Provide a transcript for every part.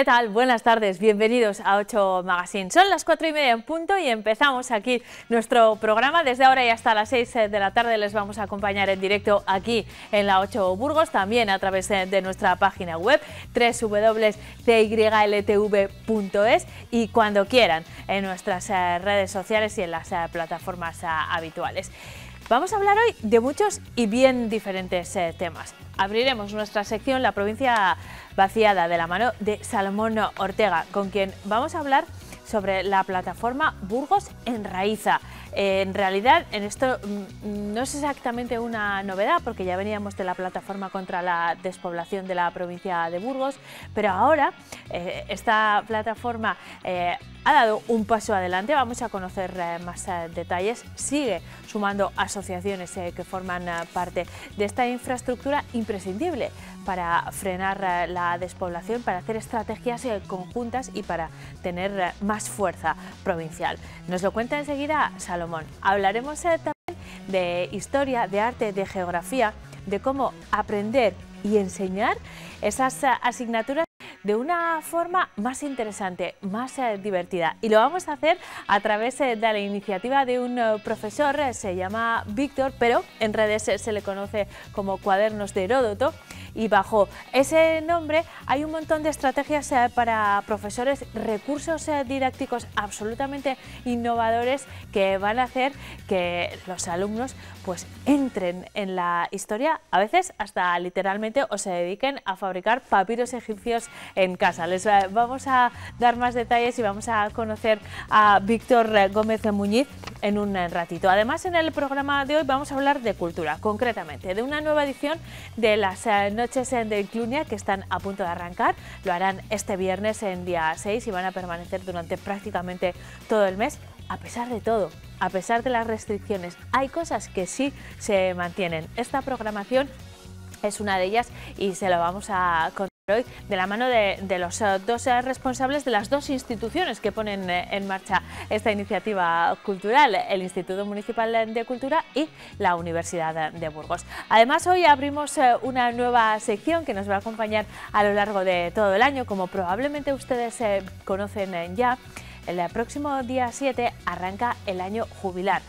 ¿Qué tal? Buenas tardes, bienvenidos a 8 Magazine. Son las 4 y media en punto y empezamos aquí nuestro programa. Desde ahora y hasta las 6 eh, de la tarde les vamos a acompañar en directo aquí en la 8 Burgos, también a través eh, de nuestra página web www.tyltv.es y cuando quieran en nuestras eh, redes sociales y en las plataformas habituales. Vamos a hablar hoy de muchos y bien diferentes eh, temas. Abriremos nuestra sección La provincia vaciada de la mano de Salomón Ortega, con quien vamos a hablar sobre la plataforma Burgos en raíza en realidad, en esto mm, no es exactamente una novedad, porque ya veníamos de la plataforma contra la despoblación de la provincia de Burgos, pero ahora eh, esta plataforma eh, ha dado un paso adelante, vamos a conocer eh, más detalles, sigue sumando asociaciones que forman parte de esta infraestructura imprescindible para frenar la despoblación, para hacer estrategias conjuntas y para tener más fuerza provincial. Nos lo cuenta enseguida Hablaremos eh, también de historia, de arte, de geografía, de cómo aprender y enseñar esas eh, asignaturas de una forma más interesante, más eh, divertida. Y lo vamos a hacer a través de la iniciativa de un profesor, se llama Víctor, pero en redes se le conoce como Cuadernos de Heródoto y bajo ese nombre hay un montón de estrategias para profesores, recursos didácticos absolutamente innovadores que van a hacer que los alumnos pues entren en la historia, a veces hasta literalmente o se dediquen a fabricar papiros egipcios en casa. Les vamos a dar más detalles y vamos a conocer a Víctor Gómez Muñiz en un ratito. Además, en el programa de hoy vamos a hablar de cultura, concretamente de una nueva edición de las eh, noches en Del Clunia, que están a punto de arrancar, lo harán este viernes en día 6 y van a permanecer durante prácticamente todo el mes, a pesar de todo, a pesar de las restricciones. Hay cosas que sí se mantienen. Esta programación es una de ellas y se la vamos a contar. Hoy, de la mano de, los eh, dos eh, responsables de las dos instituciones que ponen eh, en marcha esta iniciativa cultural, el Instituto Municipal de Cultura y la Universidad de Burgos. Además, hoy abrimos una nueva sección que nos va a acompañar a lo largo de todo el año, como probablemente ustedes conocen ya. El próximo día 7 arranca el año jubilar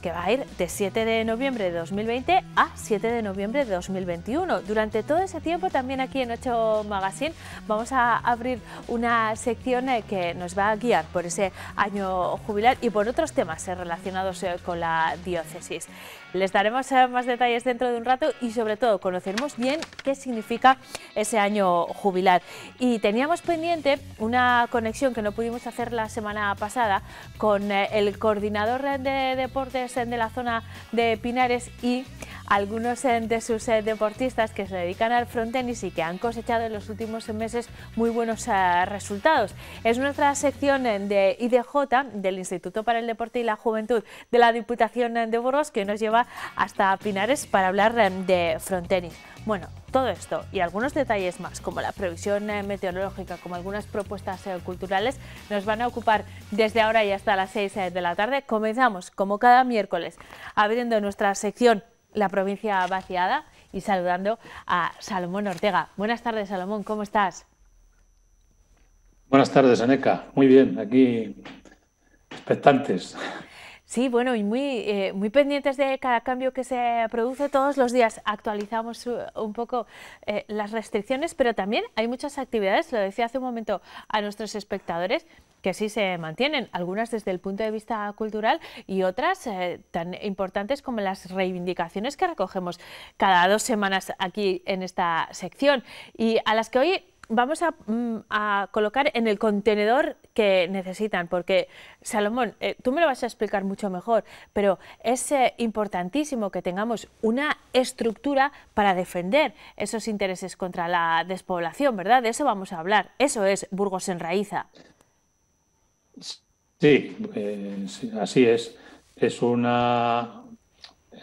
que va a ir de 7 de noviembre de 2020 a 7 de noviembre de 2021. Durante todo ese tiempo también aquí en Ocho Magazine vamos a abrir una sección eh, que nos va a guiar por ese año jubilar y por otros temas eh, relacionados eh, con la diócesis. Les daremos eh, más detalles dentro de un rato y sobre todo conoceremos bien qué significa ese año jubilar. Y teníamos pendiente una conexión que no pudimos hacer la semana pasada con eh, el coordinador de deportes de la zona de Pinares y algunos de sus eh, deportistas que se dedican al frontenis y que han cosechado en los últimos meses muy buenos eh, resultados. Es nuestra sección eh, de IDJ del Instituto para el Deporte y la Juventud de la Diputación de Burgos que nos lleva hasta Pinares para hablar de frontenis. Bueno, todo esto y algunos detalles más, como la previsión meteorológica, como algunas propuestas culturales, nos van a ocupar desde ahora y hasta las 6 de la tarde. Comenzamos, como cada miércoles, abriendo nuestra sección la provincia vaciada y saludando a Salomón Ortega. Buenas tardes, Salomón, ¿cómo estás? Buenas tardes, Aneca. Muy bien, aquí expectantes. Sí, bueno, y muy, eh, muy pendientes de cada cambio que se produce todos los días. Actualizamos eh, un poco eh, las restricciones, pero también hay muchas actividades, lo decía hace un momento a nuestros espectadores, que sí se mantienen, algunas desde el punto de vista cultural y otras eh, tan importantes como las reivindicaciones que recogemos cada dos semanas aquí en esta sección y a las que hoy vamos a, mm, colocar en el contenedor que necesitan, porque Salomón, eh, tú me lo vas a explicar mucho mejor, pero es eh, importantísimo que tengamos una estructura para defender esos intereses contra la despoblación, ¿verdad? De eso vamos a hablar. Eso es Burgos en Raíza. Eh, sí, así es. Es una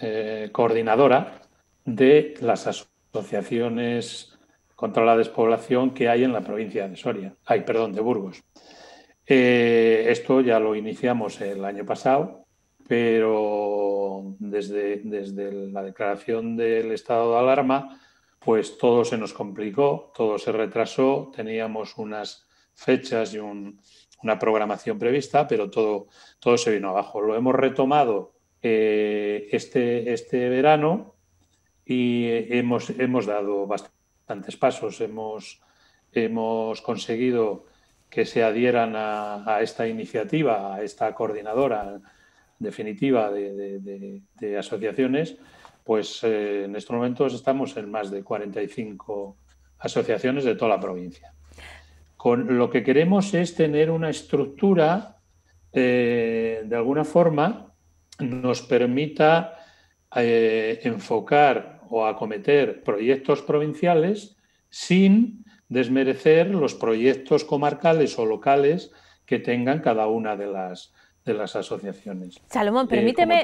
eh, coordinadora de las asociaciones contra la despoblación que hay en la provincia de Soria, ay, perdón, de Burgos. Eh, esto ya lo iniciamos el año pasado, pero desde, desde la declaración del estado de alarma, pues todo se nos complicó, todo se retrasó, teníamos unas fechas y un, una programación prevista, pero todo, todo se vino abajo. Lo hemos retomado eh, este, este verano y hemos, hemos dado bastantes pasos. Hemos, hemos conseguido que se adhieran a, esta iniciativa, a esta coordinadora definitiva de, asociaciones, pues eh, en estos momentos estamos en más de 45 asociaciones de toda la provincia lo que queremos es tener una estructura eh, de alguna forma nos permita eh, enfocar o acometer proyectos provinciales sin desmerecer los proyectos comarcales o locales que tengan cada una de las, de las asociaciones. Salomón, eh, permíteme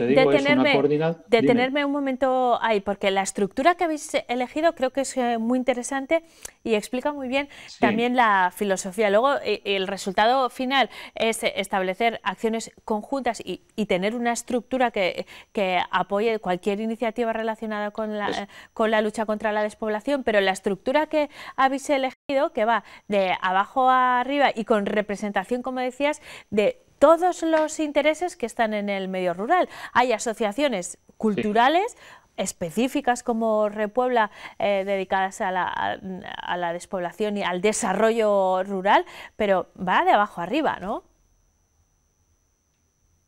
detenerme, un momento ahí, porque la estructura que habéis elegido creo que es eh, muy interesante y explica muy bien también la filosofía. Luego, eh, el resultado final es establecer acciones conjuntas y, tener una estructura que, apoye cualquier iniciativa relacionada con la, con la lucha contra la despoblación, pero la estructura que habéis elegido, que va de abajo a arriba y con representación, como decías, de todos los intereses que están en el medio rural. Hay asociaciones culturales. específicas como Repuebla eh, dedicadas a la, despoblación y al desarrollo rural, pero va de abajo arriba, ¿no?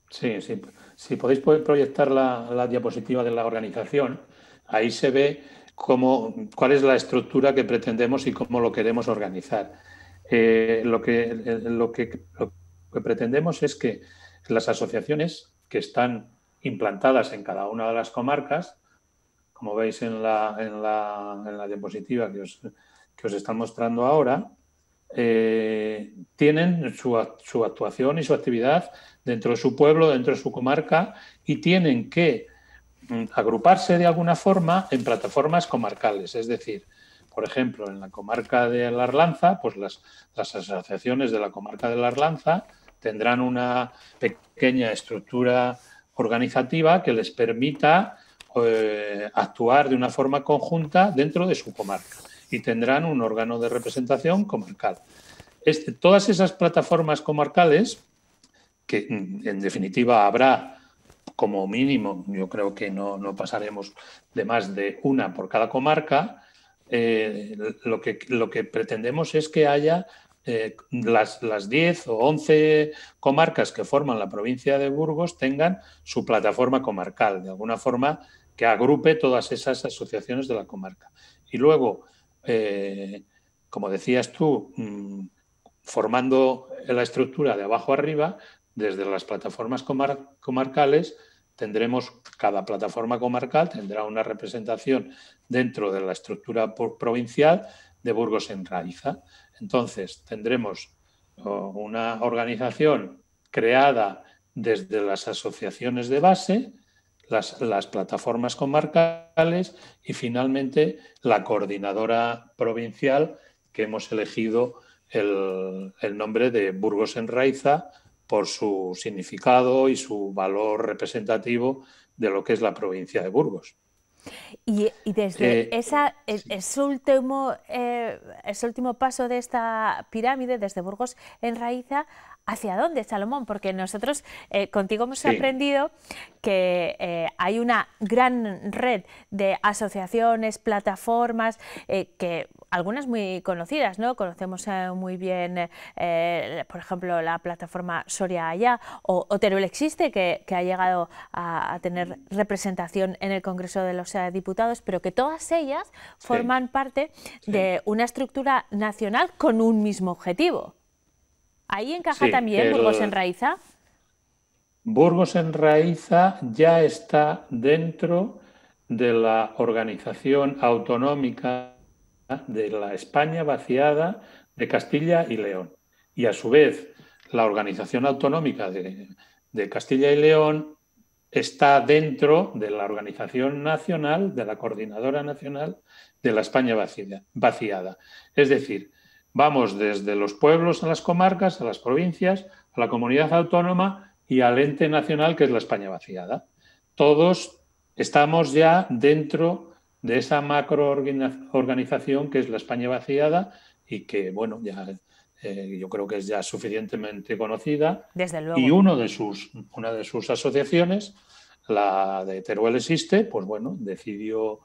Sí, sí. Si podéis proyectar la, diapositiva de la organización, ahí se ve cómo, cuál es la estructura que pretendemos y cómo lo queremos organizar. Eh, lo, que, lo, que, lo que pretendemos es que las asociaciones que están implantadas en cada una de las comarcas, como veis en la, en la, en la diapositiva que os, que os, están mostrando ahora, eh, tienen su, actuación y su actividad dentro de su pueblo, dentro de su comarca, y tienen que mm, agruparse de alguna forma en plataformas comarcales. Es decir, por ejemplo, en la comarca de La Arlanza, pues las, las asociaciones de la comarca de La Arlanza tendrán una pequeña estructura organizativa que les permita eh, actuar de una forma conjunta dentro de su comarca y tendrán un órgano de representación comarcal. Este, todas esas plataformas comarcales, que mm, en definitiva habrá como mínimo, yo creo que no, pasaremos de más de una por cada comarca, eh, lo, que, lo que pretendemos es que haya eh, las, las 10 o 11 comarcas que forman la provincia de Burgos tengan su plataforma comarcal, de alguna forma que agrupe todas esas asociaciones de la comarca. Y luego, eh, como decías tú, mm, formando la estructura de abajo arriba, desde las plataformas comarcales, tendremos, cada plataforma comarcal tendrá una representación dentro de la estructura provincial de Burgos en Raiza. Entonces, tendremos una organización creada desde las asociaciones de base, las, plataformas comarcales y finalmente la coordinadora provincial que hemos elegido el, nombre de Burgos en Raiza por su significado y su valor representativo de lo que es la provincia de Burgos. Y, desde eh, esa, e, ese, último, eh, último paso de esta pirámide, desde Burgos en Raíza, ¿hacia dónde, Salomón? Porque nosotros eh, contigo hemos aprendido que hay una gran red de asociaciones, plataformas, que algunas muy conocidas, ¿no? Conocemos eh, muy bien, eh, por ejemplo, la plataforma Soria Allá o, Teruel Existe, que, ha llegado a, tener representación en el Congreso de los eh, Diputados, pero que todas ellas forman parte de una estructura nacional con un mismo objetivo. Ahí encaja también Burgos en Raíza? Burgos en Raíza ya está dentro de la organización autonómica de la España vaciada de Castilla y León. Y a su vez, la organización autonómica de, Castilla y León está dentro de la organización nacional, de la coordinadora nacional de la España vaciada. Es decir, vamos desde los pueblos a las comarcas, a las provincias, a la comunidad autónoma y al ente nacional que es la España vaciada. Todos estamos ya dentro de esa macro organización que es la España vaciada y que, bueno, ya eh, yo creo que es ya suficientemente conocida. Desde luego. Y uno de sus, una de sus asociaciones, la de Teruel Existe, pues bueno, decidió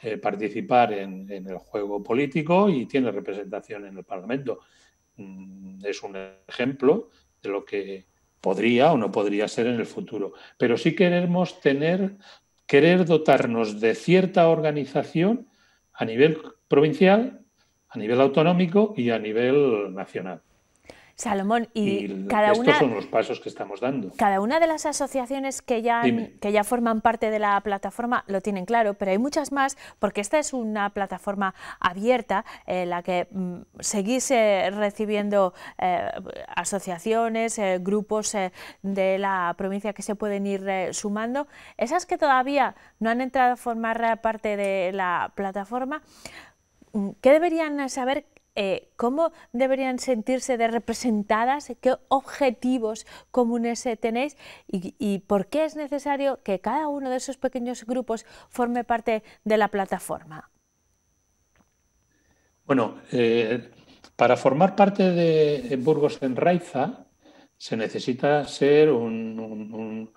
eh, participar en, el juego político y tiene representación en el Parlamento. Mm, es un ejemplo de lo que podría o no podría ser en el futuro. Pero sí queremos tener querer dotarnos de cierta organización a nivel provincial, a nivel autonómico y a nivel nacional. Salomón, y, cada una, son los pasos que estamos dando. Cada una de las asociaciones que ya, que ya forman parte de la plataforma lo tienen claro, pero hay muchas más porque esta es una plataforma abierta en eh, la que mm, seguís eh, recibiendo eh, asociaciones, grupos de la provincia que se pueden ir sumando. Esas que todavía no han entrado a formar parte de la plataforma, mm, ¿qué deberían saber eh, ¿cómo deberían sentirse de representadas? ¿Qué objetivos comunes eh, tenéis? ¿Y, por qué es necesario que cada uno de esos pequeños grupos forme parte de la plataforma? Bueno, eh, para formar parte de Burgos en Raiza se necesita ser una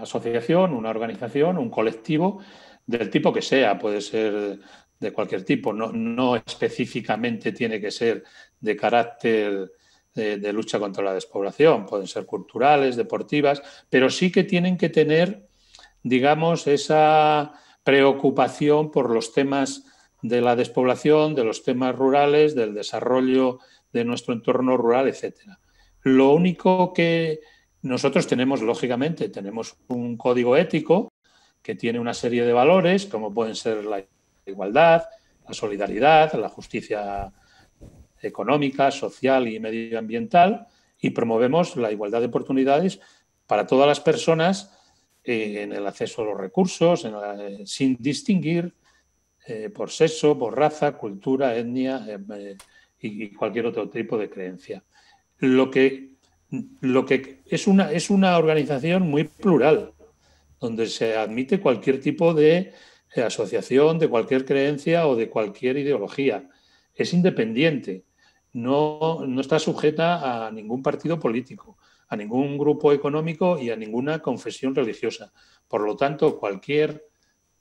asociación, una organización, un colectivo del tipo que sea. Puede ser de cualquier tipo, no, no específicamente tiene que ser de carácter de, eh, de, lucha contra la despoblación, pueden ser culturales, deportivas, pero sí que tienen que tener, digamos, esa preocupación por los temas de la despoblación, de los temas rurales, del desarrollo de nuestro entorno rural, etc. Lo único que nosotros tenemos, lógicamente, tenemos un código ético que tiene una serie de valores, como pueden ser la la igualdad, la solidaridad, la justicia económica, social y medioambiental y promovemos la igualdad de oportunidades para todas las personas eh, en el acceso a los recursos, eh, sin distinguir eh, por sexo, por raza, cultura, etnia y, y, cualquier otro tipo de creencia. Lo que, lo que es, una, es una organización muy plural, donde se admite cualquier tipo de asociación de cualquier creencia o de cualquier ideología. Es independiente, no, está sujeta a ningún partido político, a ningún grupo económico y a ninguna confesión religiosa. Por lo tanto, cualquier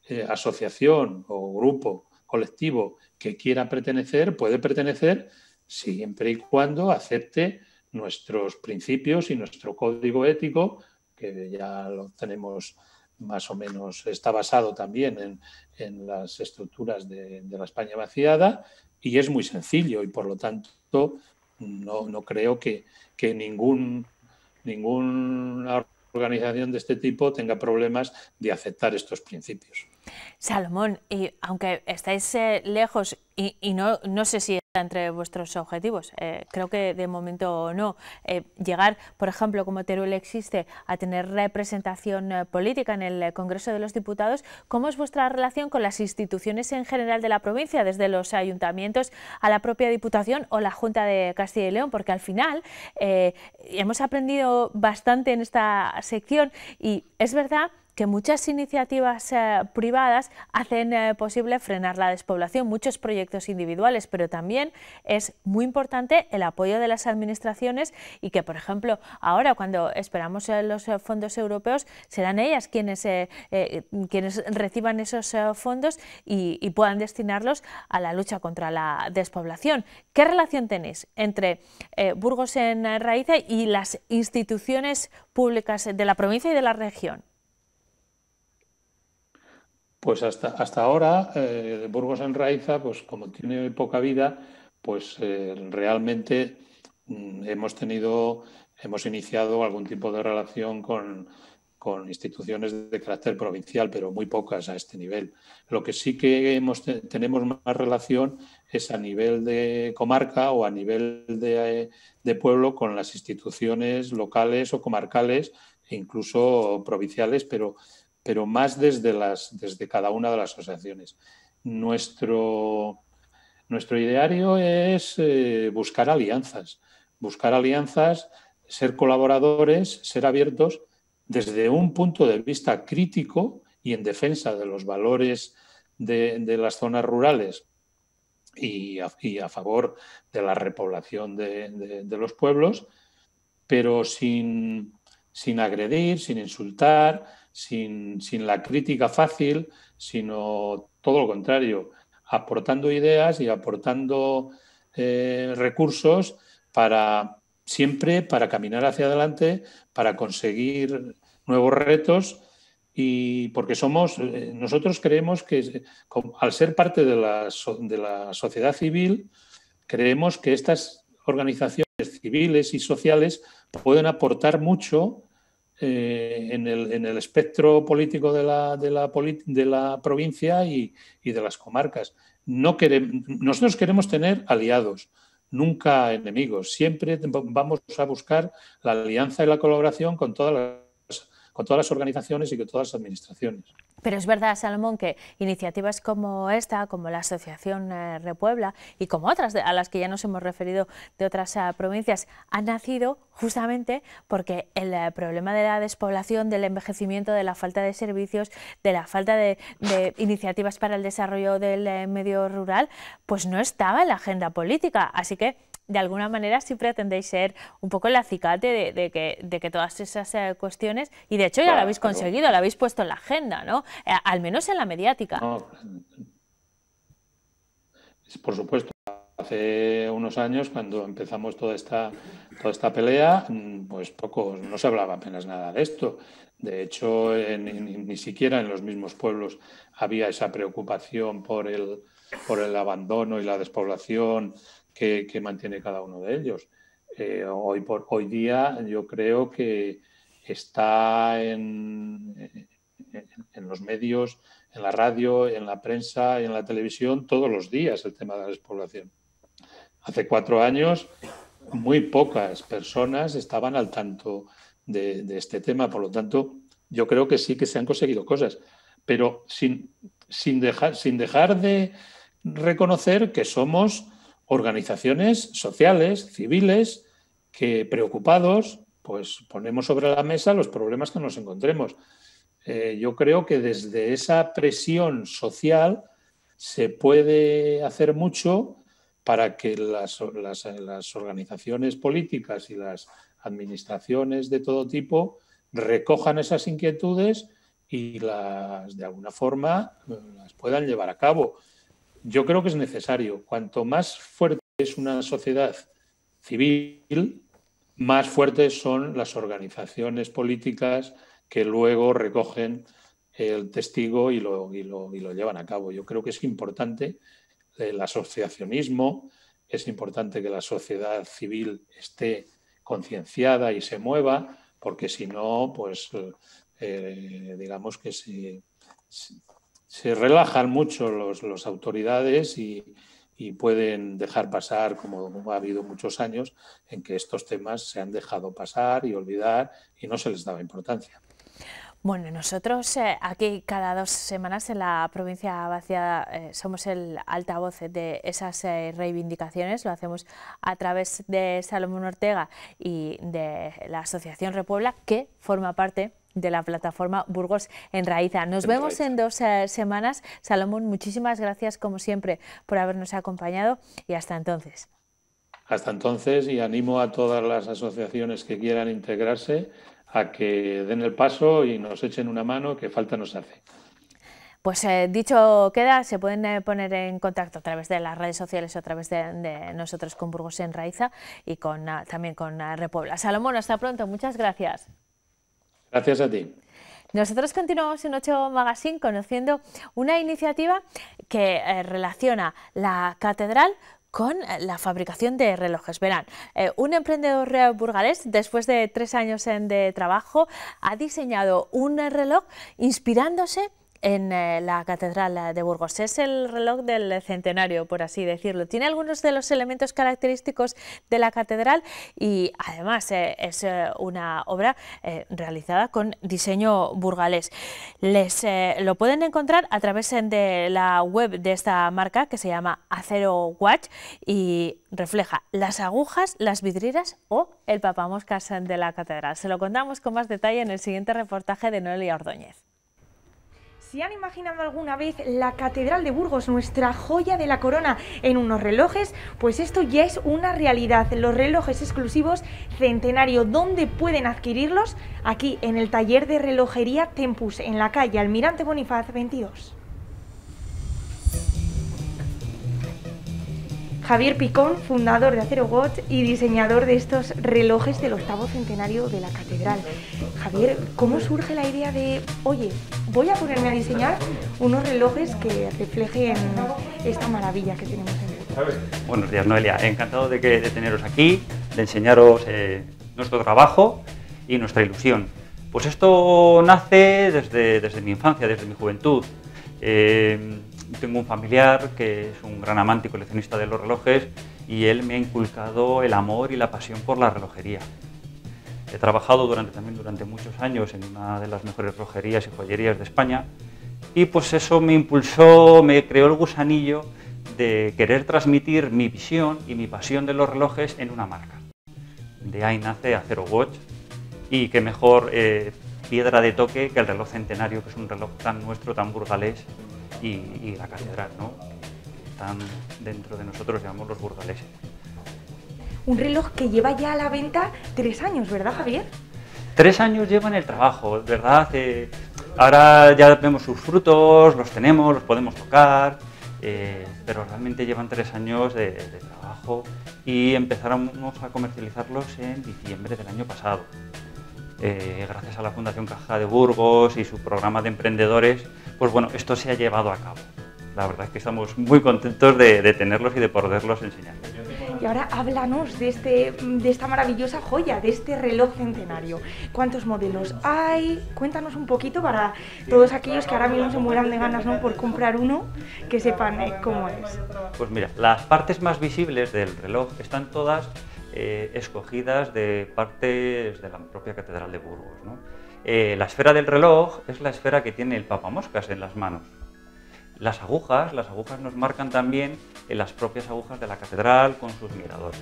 eh, asociación o grupo colectivo que quiera pertenecer puede pertenecer siempre y cuando acepte nuestros principios y nuestro código ético, que ya lo tenemos más o menos está basado también en, en las estructuras de, la España vaciada y es muy sencillo y por lo tanto no, no creo que, que ningún, ninguna organización de este tipo tenga problemas de aceptar estos principios. Salomón, y aunque estáis eh, lejos y, y no, no sé si entre vuestros objetivos? Eh, creo que de momento no. Eh, llegar, por ejemplo, como Teruel existe, a tener representación eh, política en el Congreso de los Diputados, ¿cómo es vuestra relación con las instituciones en general de la provincia, desde los ayuntamientos a la propia Diputación o la Junta de Castilla y León? Porque al final hemos aprendido bastante en esta sección y es verdad que muchas iniciativas eh, privadas hacen eh, posible frenar la despoblación, muchos proyectos individuales, pero también es muy importante el apoyo de las administraciones y que, por ejemplo, ahora cuando esperamos eh, los fondos europeos, serán ellas quienes, quienes reciban esos fondos y, puedan destinarlos a la lucha contra la despoblación. ¿Qué relación tenéis entre Burgos en raíces y las instituciones públicas de la provincia y de la región? Pues hasta, hasta ahora, eh, Burgos Raiza, pues como tiene poca vida, pues eh, realmente mm, hemos tenido, hemos iniciado algún tipo de relación con, instituciones de carácter provincial, pero muy pocas a este nivel. Lo que sí que tenemos más relación es a nivel de comarca o a nivel de, de pueblo con las instituciones locales o comarcales e incluso provinciales, pero pero más desde, las, desde cada una de las asociaciones. Nuestro, nuestro ideario es eh, buscar alianzas, buscar alianzas, ser colaboradores, ser abiertos desde un punto de vista crítico y en defensa de los valores de, las zonas rurales y a, favor de la repoblación de, los pueblos, pero sin agredir, sin insultar, sin, la crítica fácil, sino todo lo contrario, aportando ideas y aportando eh, recursos para siempre para caminar hacia adelante, para conseguir nuevos retos y porque somos eh, nosotros creemos que al ser parte de la, de la sociedad civil creemos que estas organizaciones civiles y sociales pueden aportar mucho eh, en, el, en, el, espectro político de la, de la, de la provincia y, y, de las comarcas. No queremos, nosotros queremos tener aliados, nunca enemigos. Siempre vamos a buscar la alianza y la colaboración con todas con todas las organizaciones y con todas las administraciones. Pero es verdad, Salomón, que iniciativas como esta, como la Asociación eh, Repuebla y como otras a las que ya nos hemos referido de otras eh, provincias, han nacido justamente porque el eh, problema de la despoblación, del envejecimiento, de la falta de servicios, de la falta de, de iniciativas para el desarrollo del medio rural, pues no estaba en la agenda política. Así que de alguna manera sí pretendéis ser un poco el acicate de, que, todas esas eh, cuestiones, y de hecho ya lo habéis conseguido, lo habéis puesto en la agenda, ¿no? Eh, al menos en la mediática. por supuesto, hace unos años cuando empezamos toda esta, toda esta pelea, pues poco, no se hablaba apenas nada de esto. De hecho, ni siquiera en los mismos pueblos había esa preocupación por el, por el abandono y la despoblación que, mantiene cada uno de ellos. Eh, hoy, hoy día yo creo que está en, en, los medios, en la radio, en la prensa, en la televisión, todos los días el tema de la despoblación. Hace cuatro años muy pocas personas estaban al tanto de, este tema, por lo tanto yo creo que sí que se han conseguido cosas, pero sin, sin, dejar, sin dejar de reconocer que somos organizaciones sociales, civiles, que preocupados, pues ponemos sobre la mesa los problemas que nos encontremos. Eh, yo creo que desde esa presión social se puede hacer mucho para que las, las organizaciones políticas y las administraciones de todo tipo recojan esas inquietudes y las de alguna forma las puedan llevar a cabo yo creo que es necesario. Cuanto más fuerte es una sociedad civil, más fuertes son las organizaciones políticas que luego recogen el testigo y lo, y lo, llevan a cabo. Yo creo que es importante el asociacionismo, es importante que la sociedad civil esté concienciada y se mueva, porque si no, pues eh, digamos que si, si se relajan mucho las los autoridades y, pueden dejar pasar, como ha habido muchos años, en que estos temas se han dejado pasar y olvidar y no se les daba importancia. Bueno, nosotros eh, aquí cada dos semanas en la provincia vaciada eh, somos el altavoz de esas eh, reivindicaciones, lo hacemos a través de Salomón Ortega y de la Asociación Repuebla, que forma parte de la plataforma Burgos en Raíza. Nos vemos en dos eh, semanas. Salomón, muchísimas gracias como siempre por habernos acompañado y hasta entonces. Hasta entonces y animo a todas las asociaciones que quieran integrarse a que den el paso y nos echen una mano que falta nos hace. Pues eh, dicho queda, se pueden eh, poner en contacto a través de las redes sociales o a través de, nosotros con Burgos en Raiza y con, ah, también con ah, Repuebla. Salomón, hasta pronto, muchas gracias. Gracias a ti. Nosotros continuamos en Ocho Magazine conociendo una iniciativa que eh, relaciona la catedral con eh, la fabricación de relojes. Verán, eh, un emprendedor real burgalés, después de tres años en de trabajo, ha diseñado un reloj inspirándose en eh, la Catedral de Burgos. Es el reloj del centenario, por así decirlo. Tiene algunos de los elementos característicos de la catedral y además eh, es eh, una obra realizada con diseño burgalés. Les lo pueden encontrar a través de la web de esta marca que se llama Acero Watch y refleja las agujas, las vidrieras o el papamoscas de la catedral. Se lo contamos con más detalle en el siguiente reportaje de Noelia Ordóñez. ¿Se han imaginado alguna vez la Catedral de Burgos, nuestra joya de la corona, en unos relojes? Pues esto ya es una realidad. Los relojes exclusivos centenario, ¿dónde pueden adquirirlos? Aquí, en el taller de relojería Tempus, en la calle Almirante Bonifaz 22. Javier Picón, fundador de Acero Watch y diseñador de estos relojes del octavo centenario de la catedral. Javier, ¿cómo surge la idea de, oye, voy a ponerme a diseñar unos relojes que reflejen esta maravilla que tenemos en Buenos días, Noelia. Encantado de, teneros aquí, de enseñaros eh, nuestro trabajo y nuestra ilusión. Pues esto nace desde, desde mi infancia, desde mi juventud. Eh, tengo un familiar que es un gran amante y coleccionista de los relojes y él me ha inculcado el amor y la pasión por la relojería. He trabajado durante, también durante muchos años en una de las mejores relojerías y joyerías de España y pues eso me impulsó, me creó el gusanillo de querer transmitir mi visión y mi pasión de los relojes en una marca. De ahí nace Acero Watch y qué mejor eh, piedra de toque que el reloj centenario, que es un reloj tan nuestro, tan burgalés, y, la catedral, ¿no? Están dentro de nosotros, llamamos los burgaleses. Un reloj que lleva ya a la venta tres años, ¿verdad, Javier? Tres años llevan el trabajo, ¿verdad? Eh, ahora ya vemos sus frutos, los tenemos, los podemos tocar, eh, pero realmente llevan tres años de, trabajo y empezamos a comercializarlos en diciembre del año pasado. Eh, gracias a la Fundación Caja de Burgos y su programa de emprendedores, pues bueno, esto se ha llevado a cabo. La verdad es que estamos muy contentos de, tenerlos y de poderlos enseñar. Y ahora háblanos este, de, esta maravillosa joya, de este reloj centenario. ¿Cuántos modelos hay? Cuéntanos un poquito para todos aquellos que ahora mismo se mueran de ganas por comprar uno, que sepan eh, cómo es. Pues mira, las partes más visibles del reloj están todas eh, escogidas de partes de la propia Catedral de Burgos. Eh, la esfera del reloj es la esfera que tiene el Papa Moscas en las manos. Las agujas, las agujas nos marcan también en las propias agujas de la catedral con sus miradores.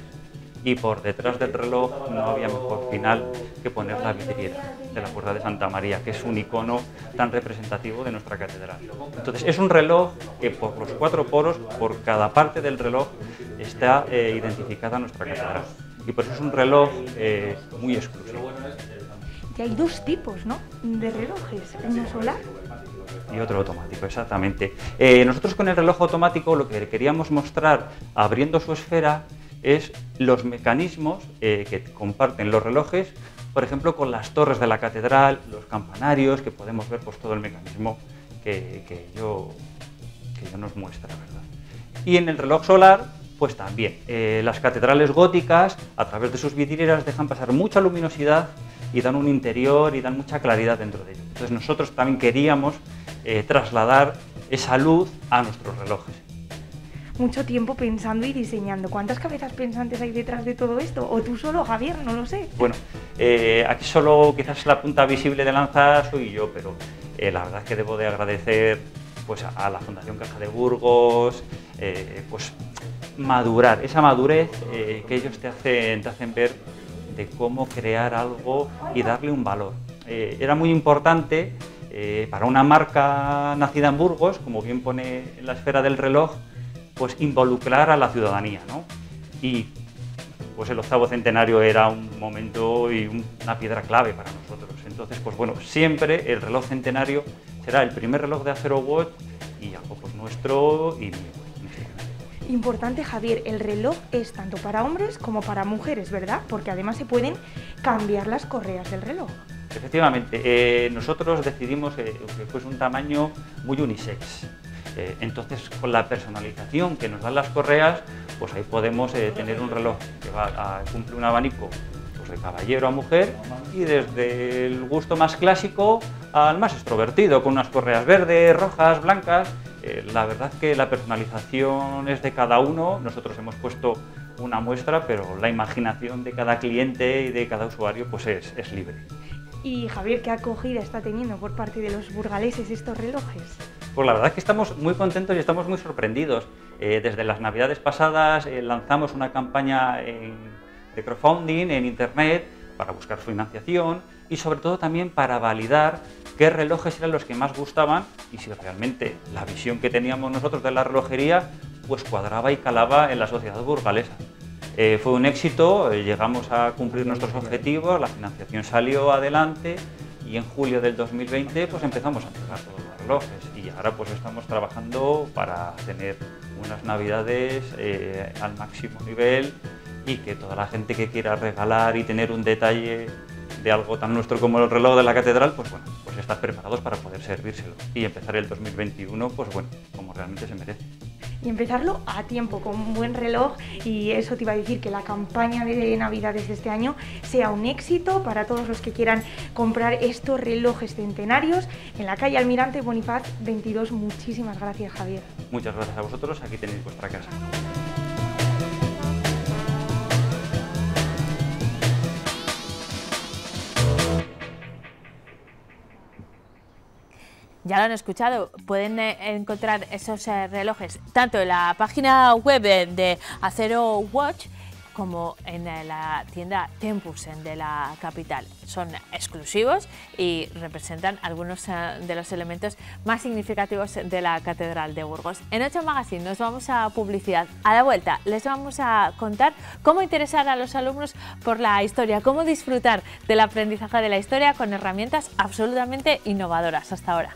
Y por detrás del reloj no había mejor final que poner la vidriera de la Puerta de Santa María, que es un icono tan representativo de nuestra catedral. Entonces es un reloj que por los cuatro poros, por cada parte del reloj, está eh, identificada nuestra catedral. Y por eso es un reloj eh, muy exclusivo que hay dos tipos, ¿no? De relojes, uno solar y otro automático, exactamente. Eh, nosotros con el reloj automático lo que queríamos mostrar abriendo su esfera es los mecanismos eh, que comparten los relojes, por ejemplo, con las torres de la catedral, los campanarios, que podemos ver pues, todo el mecanismo que, que yo, que nos muestra, ¿verdad? Y en el reloj solar, pues también, eh, las catedrales góticas, a través de sus vidrieras, dejan pasar mucha luminosidad y dan un interior y dan mucha claridad dentro de ellos. Entonces nosotros también queríamos eh, trasladar esa luz a nuestros relojes. Mucho tiempo pensando y diseñando. ¿Cuántas cabezas pensantes hay detrás de todo esto? ¿O tú solo, Javier? No lo sé. Bueno, eh, aquí solo quizás la punta visible de lanza soy yo, pero eh, la verdad es que debo de agradecer pues, a la Fundación Caja de Burgos, pues madurar, esa madurez que ellos te hacen, te hacen ver de cómo crear algo y darle un valor. Eh, era muy importante eh, para una marca nacida en Burgos, como bien pone en la esfera del reloj, pues involucrar a la ciudadanía. ¿no? Y pues el octavo centenario era un momento y una piedra clave para nosotros. Entonces, pues bueno, siempre el reloj centenario será el primer reloj de Acero Watch y algo pues nuestro y mío. Importante, Javier, el reloj es tanto para hombres como para mujeres, ¿verdad? Porque además se pueden cambiar las correas del reloj. Efectivamente, eh, nosotros decidimos eh, que fuese un tamaño muy unisex. Eh, entonces, con la personalización que nos dan las correas, pues ahí podemos tener un reloj que va cumple un abanico pues, de caballero a mujer y desde el gusto más clásico al más extrovertido, con unas correas verdes, rojas, blancas, eh, la verdad que la personalización es de cada uno, nosotros hemos puesto una muestra, pero la imaginación de cada cliente y de cada usuario pues es, libre. Y Javier, ¿qué acogida está teniendo por parte de los burgaleses estos relojes? Pues la verdad es que estamos muy contentos y estamos muy sorprendidos. Eh, desde las navidades pasadas eh, lanzamos una campaña de crowdfunding en Internet para buscar financiación y sobre todo también para validar qué relojes eran los que más gustaban y si realmente la visión que teníamos nosotros de la relojería pues cuadraba y calaba en la sociedad burgalesa. Eh, fue un éxito, eh, llegamos a cumplir nuestros objetivos, la financiación salió adelante y en julio del 2020 pues empezamos a entregar todos los relojes y ahora pues estamos trabajando para tener unas navidades eh, al máximo nivel y que toda la gente que quiera regalar y tener un detalle de algo tan nuestro como el reloj de la catedral, pues bueno, pues estar preparados para poder servírselo y empezar el 2021, pues bueno, como realmente se merece y empezarlo a tiempo, con un buen reloj. Y eso te iba a decir que la campaña de Navidades de este año sea un éxito para todos los que quieran comprar estos relojes centenarios en la calle Almirante Bonifaz 22. Muchísimas gracias, Javier. Muchas gracias a vosotros. Aquí tenéis vuestra casa. Ya lo han escuchado, pueden eh, encontrar esos eh, relojes tanto en la página web de Acero Watch como en eh, la tienda Tempusen de la capital. Son exclusivos y representan algunos de los elementos más significativos de la Catedral de Burgos. En 8 Magazine nos vamos a publicidad. A la vuelta les vamos a contar cómo interesar a los alumnos por la historia, cómo disfrutar del aprendizaje de la historia con herramientas absolutamente innovadoras hasta ahora.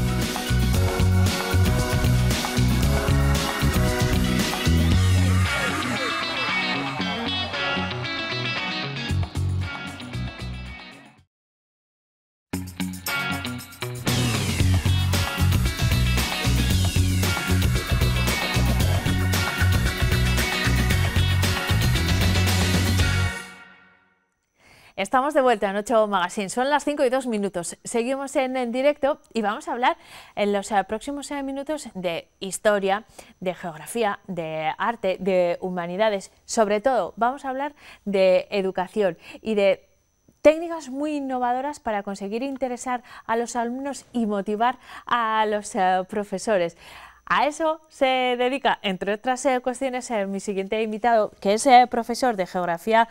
Estamos de vuelta en 8 Magazine, son las 5 y 2 minutos. Seguimos en, directo y vamos a hablar en los eh, próximos eh, minutos de historia, de geografía, de arte, de humanidades. Sobre todo vamos a hablar de educación y de técnicas muy innovadoras para conseguir interesar a los alumnos y motivar a los eh, profesores. A eso se dedica, entre otras eh, cuestiones, eh, mi siguiente invitado, que es eh, profesor de Geografía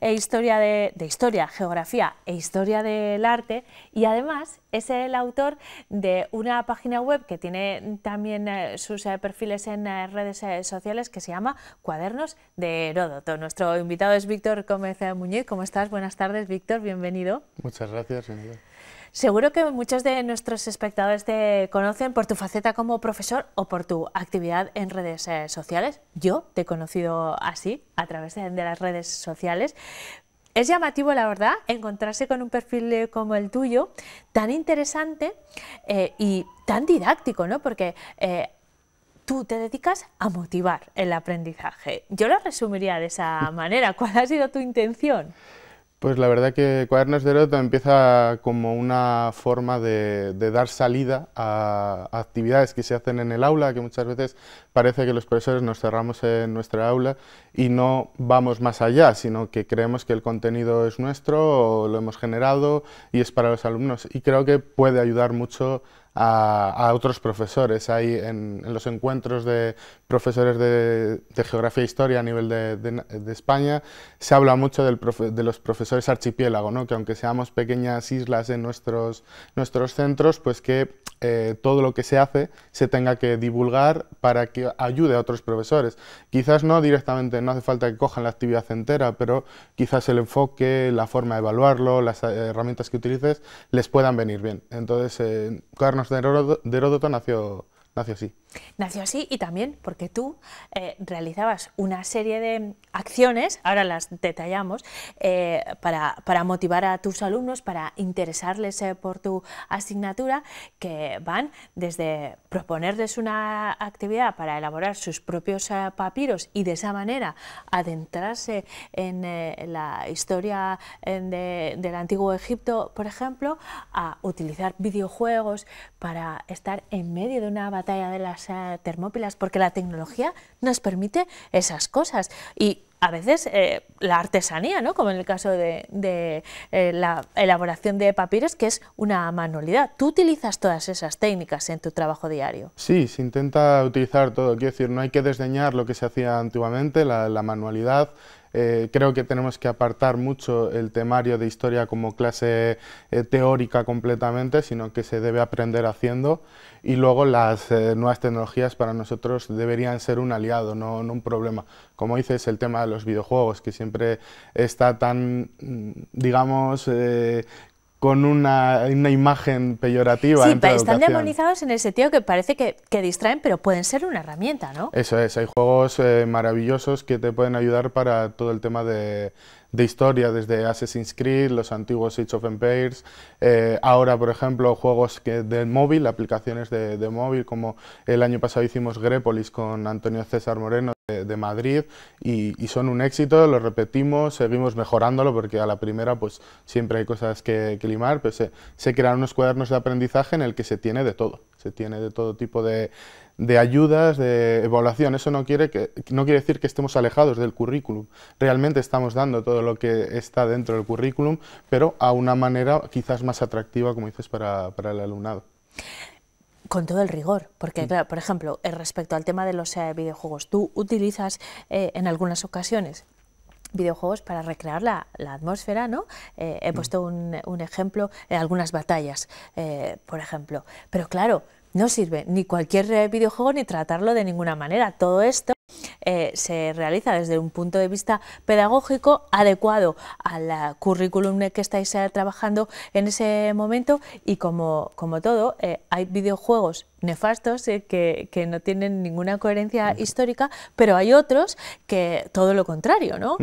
e Historia de, Historia, Geografía e Historia del Arte, y además es el autor de una página web que tiene también sus perfiles en redes sociales que se llama Cuadernos de Heródoto. Nuestro invitado es Víctor Gómez Muñiz. ¿Cómo estás? Buenas tardes, Víctor. Bienvenido. Muchas gracias, señor. Seguro que muchos de nuestros espectadores te conocen por tu faceta como profesor o por tu actividad en redes eh, sociales. Yo te he conocido así, a través de, las redes sociales. Es llamativo, la verdad, encontrarse con un perfil eh, como el tuyo, tan interesante eh, y tan didáctico, Porque tú te dedicas a motivar el aprendizaje. Yo lo resumiría de esa manera. ¿Cuál ha sido tu intención? Pues la verdad que Cuadernos de rota empieza como una forma de, dar salida a actividades que se hacen en el aula, que muchas veces parece que los profesores nos cerramos en nuestra aula y no vamos más allá, sino que creemos que el contenido es nuestro, lo hemos generado y es para los alumnos. Y creo que puede ayudar mucho a, otros profesores. ahí en, los encuentros de profesores de, geografía e historia a nivel de, España se habla mucho del de los profesores archipiélago, ¿no? que aunque seamos pequeñas islas en nuestros, nuestros centros, pues que eh, todo lo que se hace se tenga que divulgar para que ayude a otros profesores. Quizás no directamente, no hace falta que cojan la actividad entera, pero quizás el enfoque, la forma de evaluarlo, las eh, herramientas que utilices, les puedan venir bien. Entonces, eh, de Heródoto nació nació así. Nació así y también porque tú eh, realizabas una serie de acciones, ahora las detallamos, eh, para, motivar a tus alumnos, para interesarles eh, por tu asignatura, que van desde proponerles una actividad para elaborar sus propios papiros y de esa manera adentrarse en la historia del antiguo Egipto, por ejemplo, a utilizar videojuegos para estar en medio de una batalla batalla de las eh, termópilas, porque la tecnología nos permite esas cosas. Y a veces eh, la artesanía, ¿no? como en el caso de, eh, la elaboración de papiros, que es una manualidad. ¿Tú utilizas todas esas técnicas en tu trabajo diario? Sí, se intenta utilizar todo. Quiero decir, no hay que desdeñar lo que se hacía antiguamente, la, la manualidad, eh, creo que tenemos que apartar mucho el temario de historia como clase eh, teórica completamente, sino que se debe aprender haciendo. Y luego las eh, nuevas tecnologías para nosotros deberían ser un aliado, no un problema. Como dices, el tema de los videojuegos, que siempre está tan, mm, digamos, con una, imagen peyorativa. Sí, están demonizados en el sentido que parece que, distraen, pero pueden ser una herramienta, ¿no? Eso es, hay juegos eh, maravillosos que te pueden ayudar para todo el tema de, de historia, desde Assassin's Creed, los antiguos Age of Empires, eh, ahora, por ejemplo, juegos que de móvil, aplicaciones de, móvil, como el año pasado hicimos Grepolis con Antonio César Moreno de, Madrid, y, son un éxito, lo repetimos, seguimos mejorándolo, porque a la primera pues siempre hay cosas que, que limar, pero se, se crean unos cuadernos de aprendizaje en el que se tiene de todo, se tiene de todo tipo de de ayudas, de evaluación. Eso no quiere, que, no quiere decir que estemos alejados del currículum. Realmente estamos dando todo lo que está dentro del currículum, pero a una manera quizás más atractiva, como dices, para, para el alumnado. Con todo el rigor, porque, claro, por ejemplo, eh, respecto al tema de los eh, videojuegos, tú utilizas eh, en algunas ocasiones videojuegos para recrear la, atmósfera, ¿no? he mm. puesto un, un ejemplo, en algunas batallas, por ejemplo. Pero claro, no sirve ni cualquier videojuego ni tratarlo de ninguna manera. Todo esto eh, se realiza desde un punto de vista pedagógico adecuado al currículum que estáis eh, trabajando en ese momento y como, como todo, eh, hay videojuegos nefastos que, no tienen ninguna coherencia histórica, pero hay otros que todo lo contrario, ¿no?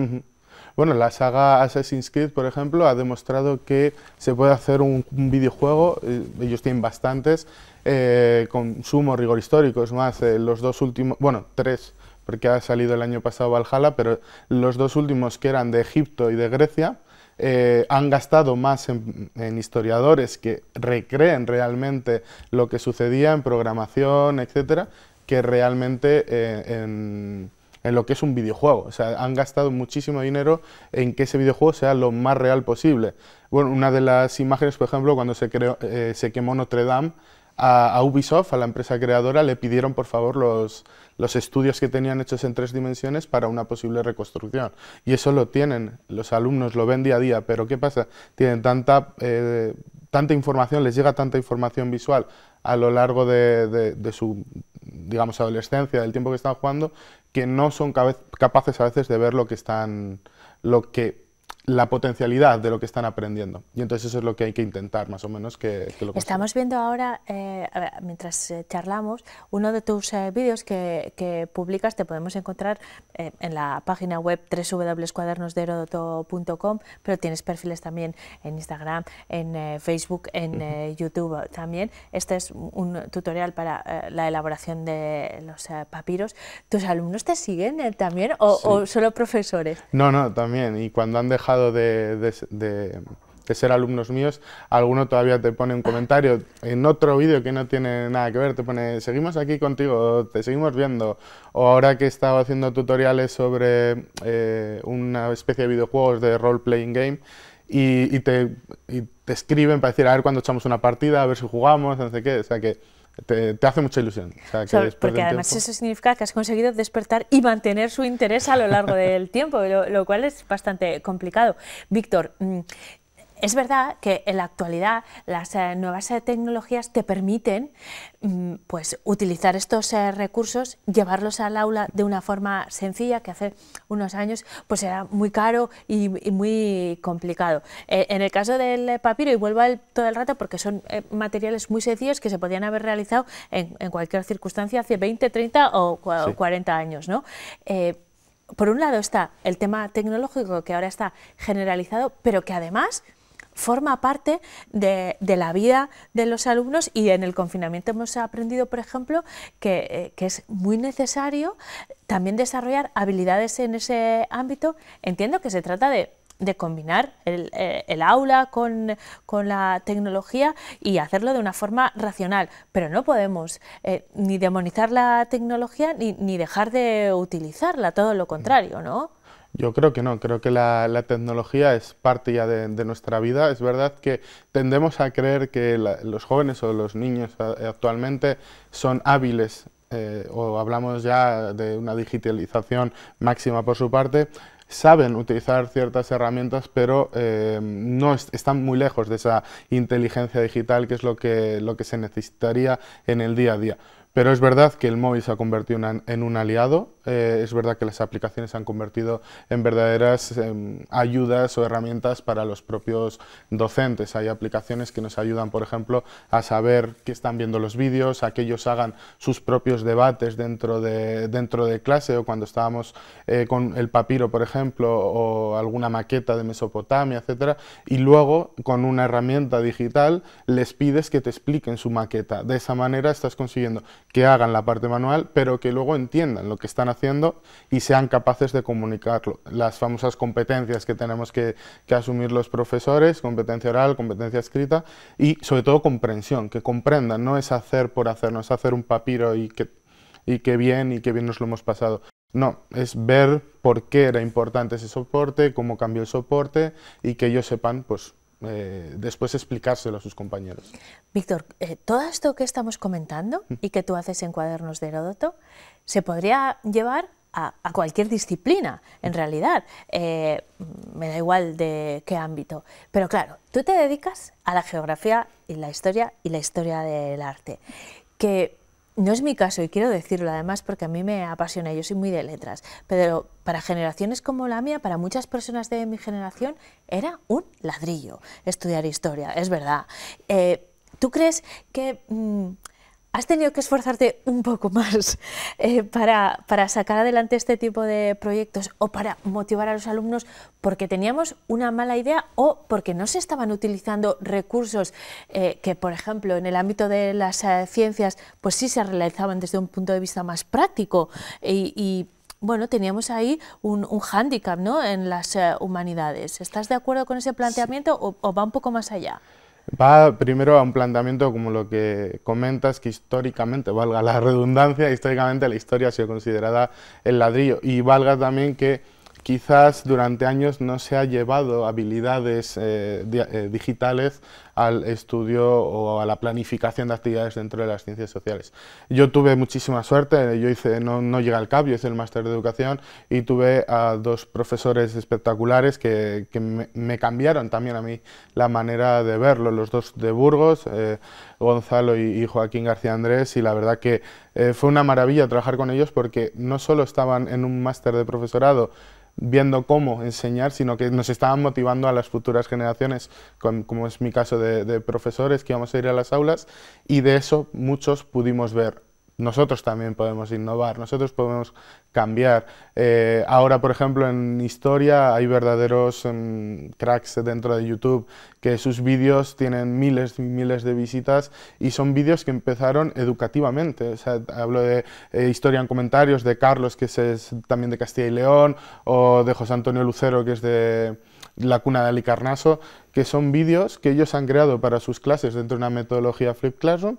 Bueno, la saga Assassin's Creed, por ejemplo, ha demostrado que se puede hacer un, videojuego, eh, ellos tienen bastantes, eh, con sumo rigor histórico, es más, eh, los dos últimos, bueno, tres, porque ha salido el año pasado Valhalla, pero los dos últimos que eran de Egipto y de Grecia, han gastado más en, historiadores que recreen realmente lo que sucedía en programación, etcétera, que realmente en, en lo que es un videojuego. O sea, han gastado muchísimo dinero en que ese videojuego sea lo más real posible. Bueno, una de las imágenes, por ejemplo, cuando se, creó, eh, se quemó Notre Dame, a, Ubisoft, a la empresa creadora, le pidieron por favor los, los estudios que tenían hechos en tres dimensiones para una posible reconstrucción. Y eso lo tienen, los alumnos lo ven día a día, pero ¿qué pasa? Tienen tanta... Eh, tanta información, les llega tanta información visual a lo largo de, de, su, digamos, adolescencia, del tiempo que están jugando, que no son capaces a veces de ver lo que están, lo que la potencialidad de lo que están aprendiendo. Y entonces eso es lo que hay que intentar, más o menos, que, que Estamos viendo ahora, eh, mientras eh, charlamos, uno de tus eh, vídeos que, publicas, te podemos encontrar en la página web www.cuadernosderodoto.com, pero tienes perfiles también en Instagram, en Facebook, en YouTube también. Este es un tutorial para la elaboración de los papiros. ¿Tus alumnos te siguen también o, o solo profesores? No, no, también. Y cuando han dejado de, ser alumnos míos, alguno todavía te pone un comentario en otro vídeo que no tiene nada que ver, te pone, seguimos aquí contigo, te seguimos viendo, o ahora que he estado haciendo tutoriales sobre eh, una especie de videojuegos de role-playing game, y, te, y te escriben para decir, a ver cuándo echamos una partida, a ver si jugamos, no sé qué, o sea que te, hace mucha ilusión. porque además eso significa que has conseguido despertar y mantener su interés a lo largo del tiempo, lo, lo, cual es bastante complicado. Víctor, mm, es verdad que en la actualidad las eh, nuevas eh, tecnologías te permiten mm, pues, utilizar estos eh, recursos, llevarlos al aula de una forma sencilla, que hace unos años pues, era muy caro y, muy complicado. E, en el caso del papiro, y vuelvo él todo el rato porque son materiales muy sencillos que se podían haber realizado en, cualquier circunstancia hace 20, 30 o, 40 años. ¿no? por un lado está el tema tecnológico que ahora está generalizado, pero que además forma parte de, la vida de los alumnos y en el confinamiento hemos aprendido, por ejemplo, que, eh, es muy necesario también desarrollar habilidades en ese ámbito. Entiendo que se trata de, combinar el, eh, aula con, la tecnología y hacerlo de una forma racional, pero no podemos eh, ni demonizar la tecnología ni, ni, dejar de utilizarla, todo lo mm. contrario, ¿no? Yo creo que no, creo que la, tecnología es parte ya de, nuestra vida. Es verdad que tendemos a creer que los jóvenes o los niños actualmente son hábiles eh, o hablamos ya de una digitalización máxima por su parte, saben utilizar ciertas herramientas, pero eh, no están muy lejos de esa inteligencia digital que es lo que, lo que se necesitaría en el día a día. Pero es verdad que el móvil se ha convertido en un aliado, eh, es verdad que las aplicaciones se han convertido en verdaderas em, ayudas o herramientas para los propios docentes. Hay aplicaciones que nos ayudan, por ejemplo, a saber que están viendo los vídeos, a que ellos hagan sus propios debates dentro de, dentro de clase o cuando estábamos eh, con el papiro, por ejemplo, o alguna maqueta de Mesopotamia, etc. y luego con una herramienta digital les pides que te expliquen su maqueta. De esa manera estás consiguiendo que hagan la parte manual, pero que luego entiendan lo que están haciendo y sean capaces de comunicarlo. Las famosas competencias que tenemos que, asumir los profesores, competencia oral, competencia escrita y sobre todo comprensión, que comprendan, no es hacer por hacer, no es hacer un papiro y que, y bien y qué bien nos lo hemos pasado. No, es ver por qué era importante ese soporte, cómo cambió el soporte y que ellos sepan pues, eh, después explicárselo a sus compañeros. Víctor, eh, todo esto que estamos comentando mm. y que tú haces en Cuadernos de Heródoto, se podría llevar a, cualquier disciplina, en mm. realidad. Eh, me da igual de qué ámbito. Pero claro, tú te dedicas a la geografía y la historia y la historia del arte, que no es mi caso y quiero decirlo además porque a mí me apasiona, yo soy muy de letras, pero para generaciones como la mía, para muchas personas de mi generación, era un ladrillo estudiar historia, es verdad. Eh, ¿Tú crees que... Mm, has tenido que esforzarte un poco más eh, para, sacar adelante este tipo de proyectos o para motivar a los alumnos porque teníamos una mala idea o porque no se estaban utilizando recursos eh, que, por ejemplo, en el ámbito de las eh, ciencias, pues sí se realizaban desde un punto de vista más práctico y, bueno, teníamos ahí un, hándicap ¿no? en las humanidades. ¿Estás de acuerdo con ese planteamiento o va un poco más allá? Va primero a un planteamiento como lo que comentas, que históricamente, valga la redundancia, históricamente la historia ha sido considerada el ladrillo. Y valga también que quizás durante años no se ha llevado habilidades eh, eh, digitales al estudio o a la planificación de actividades dentro de las ciencias sociales. Yo tuve muchísima suerte, yo hice, no, no llegué al CAP, yo hice el máster de educación y tuve a dos profesores espectaculares que, que me, cambiaron también a mí la manera de verlo, los dos de Burgos, eh, Gonzalo y, y, Joaquín García Andrés, y la verdad que fue una maravilla trabajar con ellos porque no solo estaban en un máster de profesorado, viendo cómo enseñar, sino que nos estaban motivando a las futuras generaciones, como es mi caso de, de profesores que íbamos a ir a las aulas, y de eso muchos pudimos ver nosotros también podemos innovar, nosotros podemos cambiar. Eh, ahora, por ejemplo, en historia hay verdaderos em, cracks dentro de YouTube que sus vídeos tienen miles y miles de visitas y son vídeos que empezaron educativamente. hablo de eh, historia en comentarios de Carlos, que es, es también de Castilla y León, o de José Antonio Lucero, que es de la cuna de Alicarnaso, que son vídeos que ellos han creado para sus clases dentro de una metodología Flip Classroom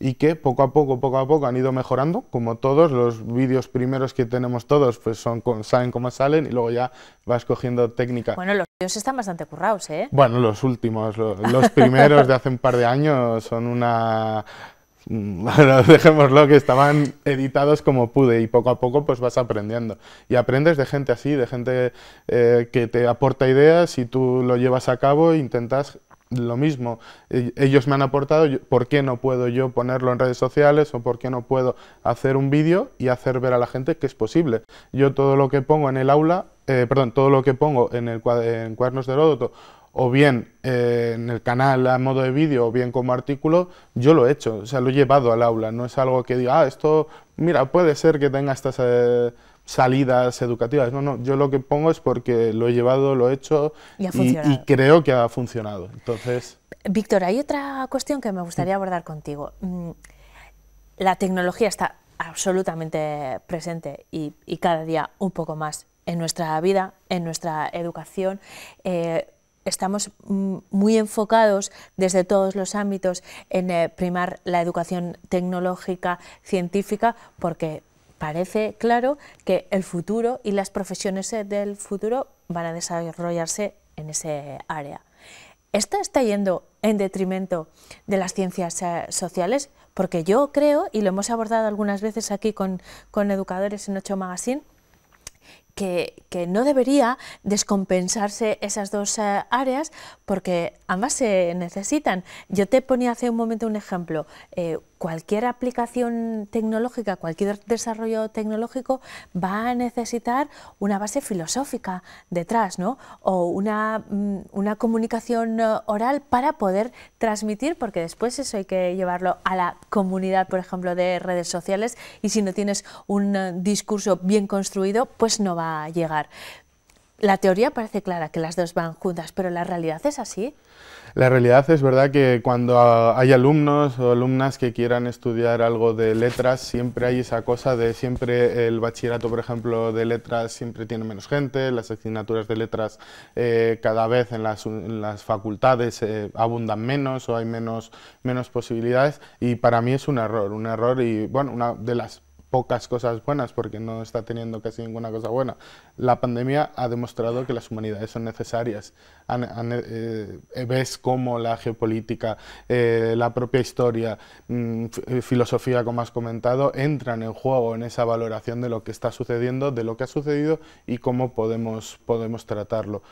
y que poco a poco, poco a poco han ido mejorando, como todos, los vídeos primeros que tenemos todos pues son con, salen como salen y luego ya vas cogiendo técnicas. Bueno, los vídeos están bastante currados, ¿eh? Bueno, los últimos, los, primeros de hace un par de años son una... Mm, bueno, dejémoslo, que estaban editados como pude y poco a poco pues vas aprendiendo. Y aprendes de gente así, de gente eh, que te aporta ideas y tú lo llevas a cabo e intentas lo mismo, eh, ellos me han aportado, ¿por qué no puedo yo ponerlo en redes sociales o por qué no puedo hacer un vídeo y hacer ver a la gente que es posible? Yo todo lo que pongo en el aula, eh, perdón, todo lo que pongo en, el, en cuadernos de Heródoto o bien eh, en el canal a modo de vídeo o bien como artículo, yo lo he hecho, o sea, lo he llevado al aula, no es algo que diga, ah, esto, mira, puede ser que tenga estas salidas educativas. No, no, yo lo que pongo es porque lo he llevado, lo he hecho y, creo que ha funcionado. Entonces. Víctor, hay otra cuestión que me gustaría abordar contigo. Mm, la tecnología está absolutamente presente y, cada día un poco más en nuestra vida, en nuestra educación. Eh, estamos mm, muy enfocados desde todos los ámbitos en eh, primar la educación tecnológica, científica, porque parece claro que el futuro y las profesiones eh, del futuro van a desarrollarse en ese área. Esto está yendo en detrimento de las ciencias eh, sociales? Porque yo creo, y lo hemos abordado algunas veces aquí con, educadores en 8 Magazine, que, no debería descompensarse esas dos eh, áreas porque ambas se necesitan. Yo te ponía hace un momento un ejemplo, cualquier aplicación tecnológica, cualquier desarrollo tecnológico va a necesitar una base filosófica detrás, ¿no? O una, mm, una comunicación eh, oral para poder transmitir, porque después eso hay que llevarlo a la comunidad, por ejemplo, de redes sociales, y si no tienes un eh, discurso bien construido, pues no va a llegar. La teoría parece clara que las dos van juntas, pero la realidad es así. La realidad es verdad que cuando hay alumnos o alumnas que quieran estudiar algo de letras, siempre hay esa cosa de siempre el bachillerato, por ejemplo, de letras siempre tiene menos gente, las asignaturas de letras eh, cada vez en las, facultades eh, abundan menos o hay menos, menos posibilidades y para mí es un error, un error y bueno, una de las pocas cosas buenas, porque no está teniendo casi ninguna cosa buena. La pandemia ha demostrado que las humanidades son necesarias. Eh, eh, ves cómo la geopolítica, eh, la propia historia, mm, filosofía, como has comentado, entran en juego en esa valoración de lo que está sucediendo, de lo que ha sucedido y cómo podemos, podemos tratarlo.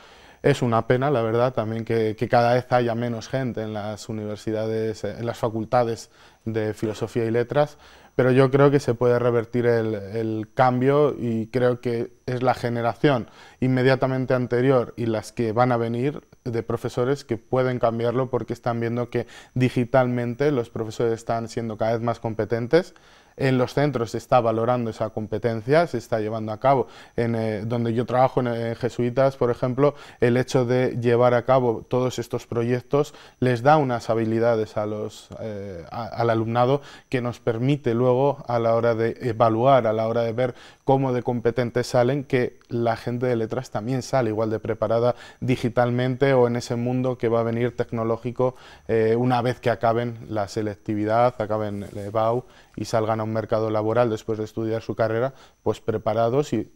Es una pena, la verdad, también que, cada vez haya menos gente en las universidades, en las facultades de filosofía y letras, pero yo creo que se puede revertir el, cambio y creo que es la generación inmediatamente anterior y las que van a venir de profesores que pueden cambiarlo porque están viendo que digitalmente los profesores están siendo cada vez más competentes en los centros se está valorando esa competencia, se está llevando a cabo. En, eh, donde yo trabajo en, Jesuitas, por ejemplo, el hecho de llevar a cabo todos estos proyectos les da unas habilidades a los, eh, al alumnado que nos permite luego a la hora de evaluar, a la hora de ver cómo de competentes salen, que la gente de letras también sale igual de preparada digitalmente o en ese mundo que va a venir tecnológico eh, una vez que acaben la selectividad, acaben el EBAU y salgan a un mercado laboral después de estudiar su carrera, pues preparados y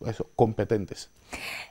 mm, competentes.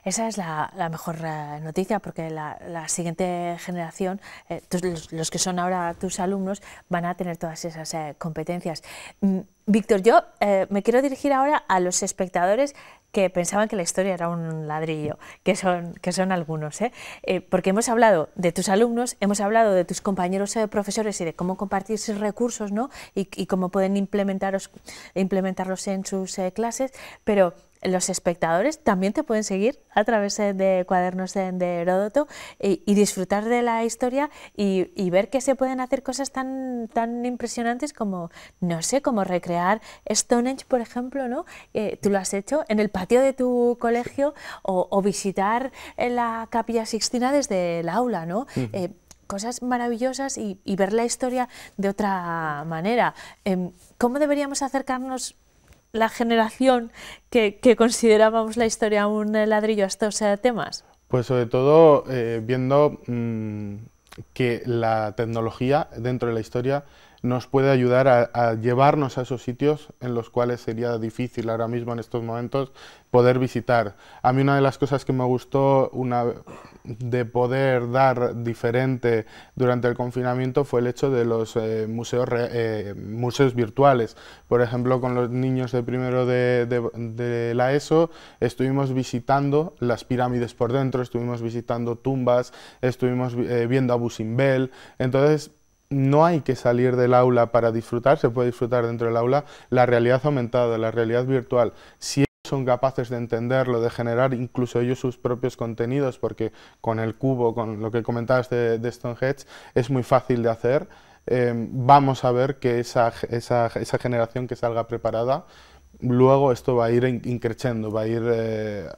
Esa es la, mejor eh, noticia porque la, siguiente generación, eh, los, que son ahora tus alumnos, van a tener todas esas eh, competencias. Mm, Víctor, yo eh, me quiero dirigir ahora a los espectadores que pensaban que la historia era un ladrillo, que son, que son algunos, ¿eh? eh porque hemos hablado de tus alumnos, hemos hablado de tus compañeros eh, profesores y de cómo compartir sus recursos ¿no? y, cómo pueden implementaros, implementarlos en sus clases, pero los espectadores también te pueden seguir a través de cuadernos de, Heródoto y, disfrutar de la historia y, ver que se pueden hacer cosas tan, tan impresionantes como, no sé, como recrear crear Stonehenge, por ejemplo, ¿no? Eh, tú lo has hecho en el patio de tu colegio o, visitar eh, la Capilla Sixtina desde el aula, ¿no? Eh, cosas maravillosas y, ver la historia de otra manera. Em, ¿Cómo deberíamos acercarnos la generación que, considerábamos la historia un ladrillo a estos temas? Pues sobre todo viendo mm, que la tecnología dentro de la historia nos puede ayudar a, llevarnos a esos sitios en los cuales sería difícil ahora mismo en estos momentos poder visitar. A mí una de las cosas que me gustó de poder dar diferente durante el confinamiento fue el hecho de los eh, museos, eh, museos virtuales. Por ejemplo, con los niños de primero de, la ESO estuvimos visitando las pirámides por dentro, estuvimos visitando tumbas, estuvimos eh, viendo a Busimbel. Entonces, no hay que salir del aula para disfrutar, se puede disfrutar dentro del aula la realidad aumentada, la realidad virtual. Si ellos son capaces de entenderlo, de generar incluso ellos sus propios contenidos, porque con el cubo, con lo que comentabas de, Stonehenge, es muy fácil de hacer. Em, vamos a ver que esa, esa, esa, generación que salga preparada, luego esto va a ir increciendo, va a ir eh,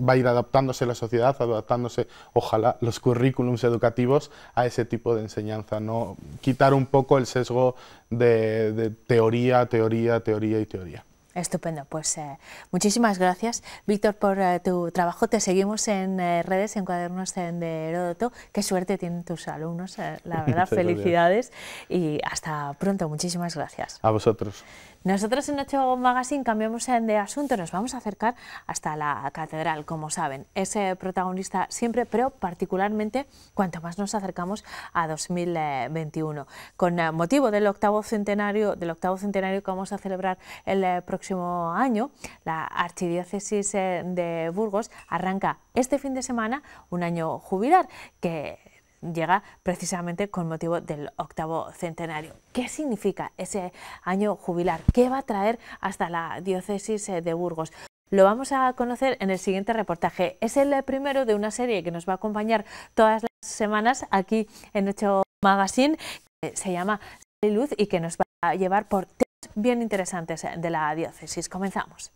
va a ir adaptándose la sociedad, adaptándose, ojalá, los currículums educativos a ese tipo de enseñanza, ¿no? quitar un poco el sesgo de, teoría, teoría, teoría y teoría. Estupendo, pues eh, muchísimas gracias, Víctor, por eh, tu trabajo. Te seguimos en eh, redes, en cuadernos de Heródoto. Qué suerte tienen tus alumnos, la verdad, felicidades. Y hasta pronto, muchísimas gracias. A vosotros. Nosotros en Ocho Magazine cambiamos de asunto, nos vamos a acercar hasta la catedral, como saben. Es eh, protagonista siempre, pero particularmente cuanto más nos acercamos a 2021. Con eh, motivo del octavo centenario, del octavo centenario que vamos a celebrar el eh, próximo año, la Archidiócesis de Burgos arranca este fin de semana un año jubilar que llega precisamente con motivo del octavo centenario. ¿Qué significa ese año jubilar? ¿Qué va a traer hasta la diócesis eh, de Burgos? Lo vamos a conocer en el siguiente reportaje. Es el primero de una serie que nos va a acompañar todas las semanas aquí en Ocho Magazine, que se llama Luz y que nos va a llevar por temas bien interesantes eh, de la diócesis. Comenzamos.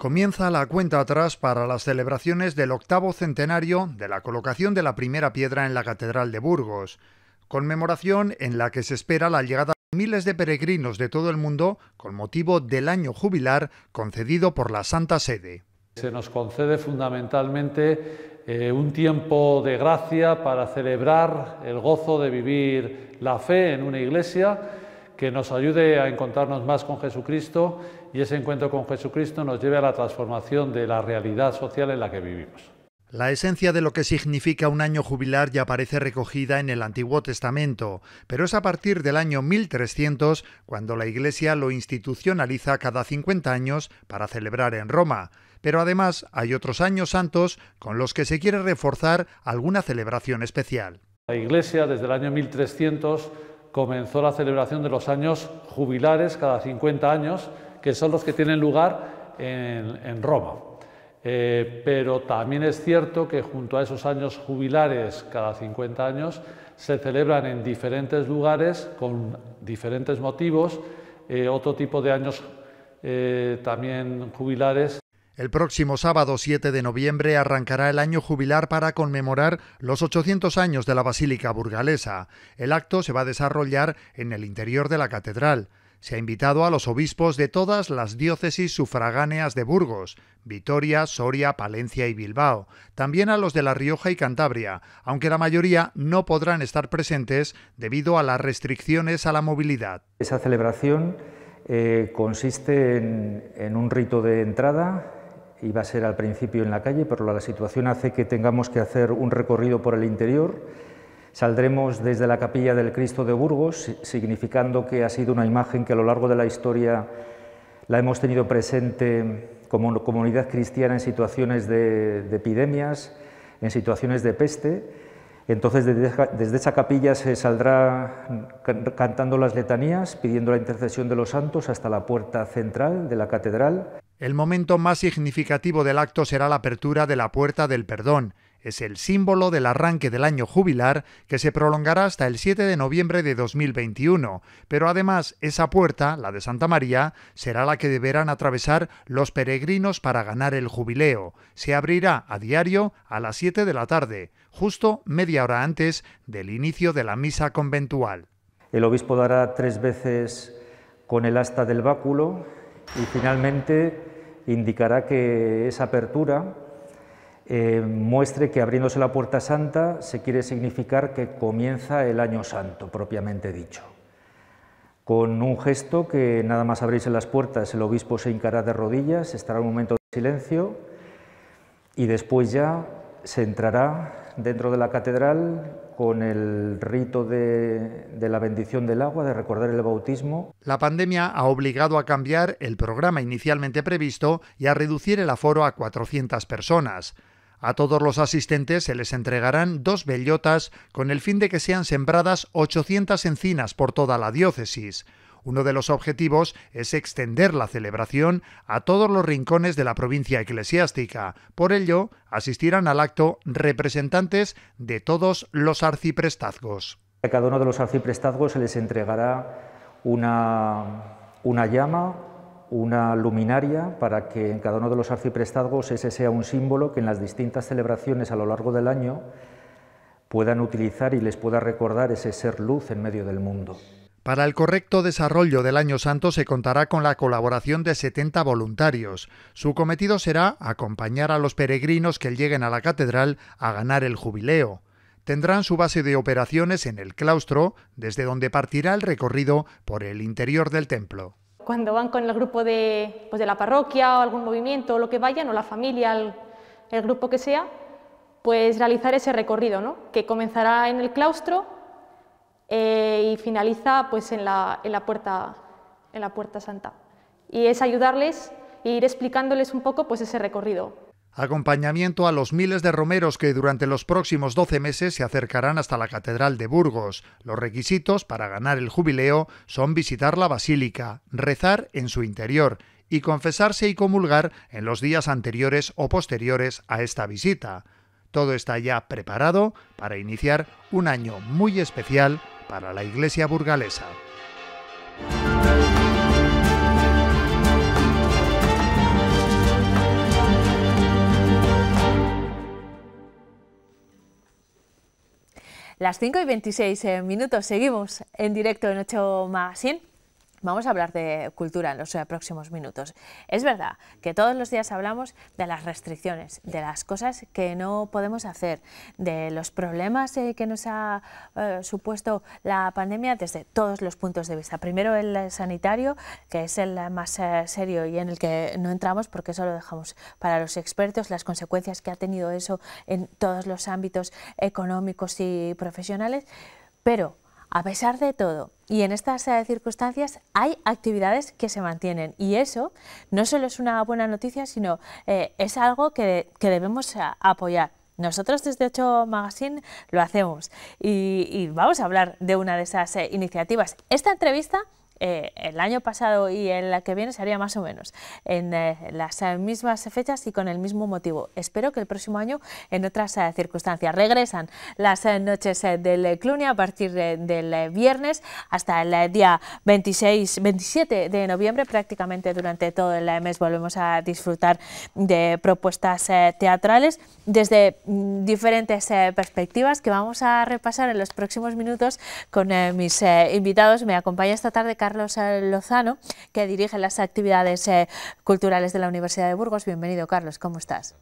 Comienza la cuenta atrás para las celebraciones del octavo centenario de la colocación de la primera piedra en la Catedral de Burgos, conmemoración en la que se espera la llegada de miles de peregrinos de todo el mundo con motivo del año jubilar concedido por la Santa Sede. Se nos concede fundamentalmente eh, un tiempo de gracia para celebrar el gozo de vivir la fe en una iglesia que nos ayude a encontrarnos más con Jesucristo y ese encuentro con Jesucristo nos lleve a la transformación de la realidad social en la que vivimos. La esencia de lo que significa un año jubilar ya aparece recogida en el Antiguo Testamento, pero es a partir del año 1300 cuando la Iglesia lo institucionaliza cada 50 años para celebrar en Roma. Pero además hay otros años santos con los que se quiere reforzar alguna celebración especial. La Iglesia desde el año 1300 comenzó la celebración de los años jubilares cada 50 años que son los que tienen lugar en, Roma. Eh, pero también es cierto que junto a esos años jubilares cada 50 años se celebran en diferentes lugares con diferentes motivos eh, otro tipo de años eh, también jubilares. El próximo sábado 7 de noviembre arrancará el año jubilar para conmemorar los 800 años de la Basílica Burgalesa. El acto se va a desarrollar en el interior de la catedral se ha invitado a los obispos de todas las diócesis sufragáneas de Burgos, Vitoria, Soria, Palencia y Bilbao, también a los de La Rioja y Cantabria, aunque la mayoría no podrán estar presentes debido a las restricciones a la movilidad. Esa celebración eh, consiste en, un rito de entrada, ...y va a ser al principio en la calle, pero la situación hace que tengamos que hacer un recorrido por el interior Saldremos desde la capilla del Cristo de Burgos, significando que ha sido una imagen que a lo largo de la historia la hemos tenido presente como comunidad cristiana en situaciones de, epidemias, en situaciones de peste. Entonces desde esa capilla se saldrá cantando las letanías, pidiendo la intercesión de los santos hasta la puerta central de la catedral. El momento más significativo del acto será la apertura de la puerta del perdón, es el símbolo del arranque del año jubilar que se prolongará hasta el 7 de noviembre de 2021, pero además esa puerta, la de Santa María, será la que deberán atravesar los peregrinos para ganar el jubileo. Se abrirá a diario a las 7 de la tarde, justo media hora antes del inicio de la misa conventual. El obispo dará tres veces con el asta del báculo y finalmente indicará que esa apertura eh, muestre que abriéndose la puerta santa se quiere significar que comienza el año santo, propiamente dicho. Con un gesto que nada más abrirse las puertas, el obispo se hincará de rodillas, estará un momento de silencio y después ya se entrará dentro de la catedral con el rito de, la bendición del agua, de recordar el bautismo. La pandemia ha obligado a cambiar el programa inicialmente previsto y a reducir el aforo a 400 personas. A todos los asistentes se les entregarán dos bellotas con el fin de que sean sembradas 800 encinas por toda la diócesis. Uno de los objetivos es extender la celebración a todos los rincones de la provincia eclesiástica. Por ello, asistirán al acto representantes de todos los arciprestazgos. A cada uno de los arciprestazgos se les entregará una, una llama una luminaria para que en cada uno de los arciprestazgos ese sea un símbolo que en las distintas celebraciones a lo largo del año puedan utilizar y les pueda recordar ese ser luz en medio del mundo. Para el correcto desarrollo del Año Santo se contará con la colaboración de 70 voluntarios. Su cometido será acompañar a los peregrinos que lleguen a la catedral a ganar el jubileo. Tendrán su base de operaciones en el claustro, desde donde partirá el recorrido por el interior del templo cuando van con el grupo de, pues, la parroquia o algún movimiento o lo que vayan, o la familia, el, grupo que sea, pues realizar ese recorrido, que comenzará en el claustro eh, y finaliza pues, en la, en, la, puerta, Santa. Y es ayudarles e ir explicándoles un poco pues, ese recorrido acompañamiento a los miles de romeros que durante los próximos 12 meses se acercarán hasta la Catedral de Burgos. Los requisitos para ganar el jubileo son visitar la basílica, rezar en su interior y confesarse y comulgar en los días anteriores o posteriores a esta visita. Todo está ya preparado para iniciar un año muy especial para la Iglesia burgalesa. Las 5 y 26 eh, minutos seguimos en directo en 8 Magazine. Vamos a hablar de cultura en los eh, próximos minutos. Es verdad que todos los días hablamos de las restricciones, de las cosas que no podemos hacer, de los problemas eh, que nos ha eh, supuesto la pandemia desde todos los puntos de vista. Primero el sanitario, que es el más serio y en el que no entramos porque eso lo dejamos para los expertos, las consecuencias que ha tenido eso en todos los ámbitos económicos y profesionales. Pero a pesar de todo, y en estas circunstancias hay actividades que se mantienen y eso no solo es una buena noticia, sino eh, es algo que, debemos apoyar. Nosotros desde 8 Magazine lo hacemos y, vamos a hablar de una de esas eh, iniciativas. Esta entrevista eh, el año pasado y el que viene sería más o menos en eh, las eh, mismas fechas y con el mismo motivo. Espero que el próximo año en otras circunstancias. Regresan las noches del Clunia a partir del viernes hasta el día 26, 27 de noviembre. Prácticamente durante todo el mes volvemos a disfrutar de propuestas teatrales desde mm, diferentes perspectivas que vamos a repasar en los próximos minutos con mis invitados. Me acompaña esta tarde Carlos Lozano, que dirige las actividades eh, culturales de la Universidad de Burgos. Bienvenido, Carlos, ¿cómo estás?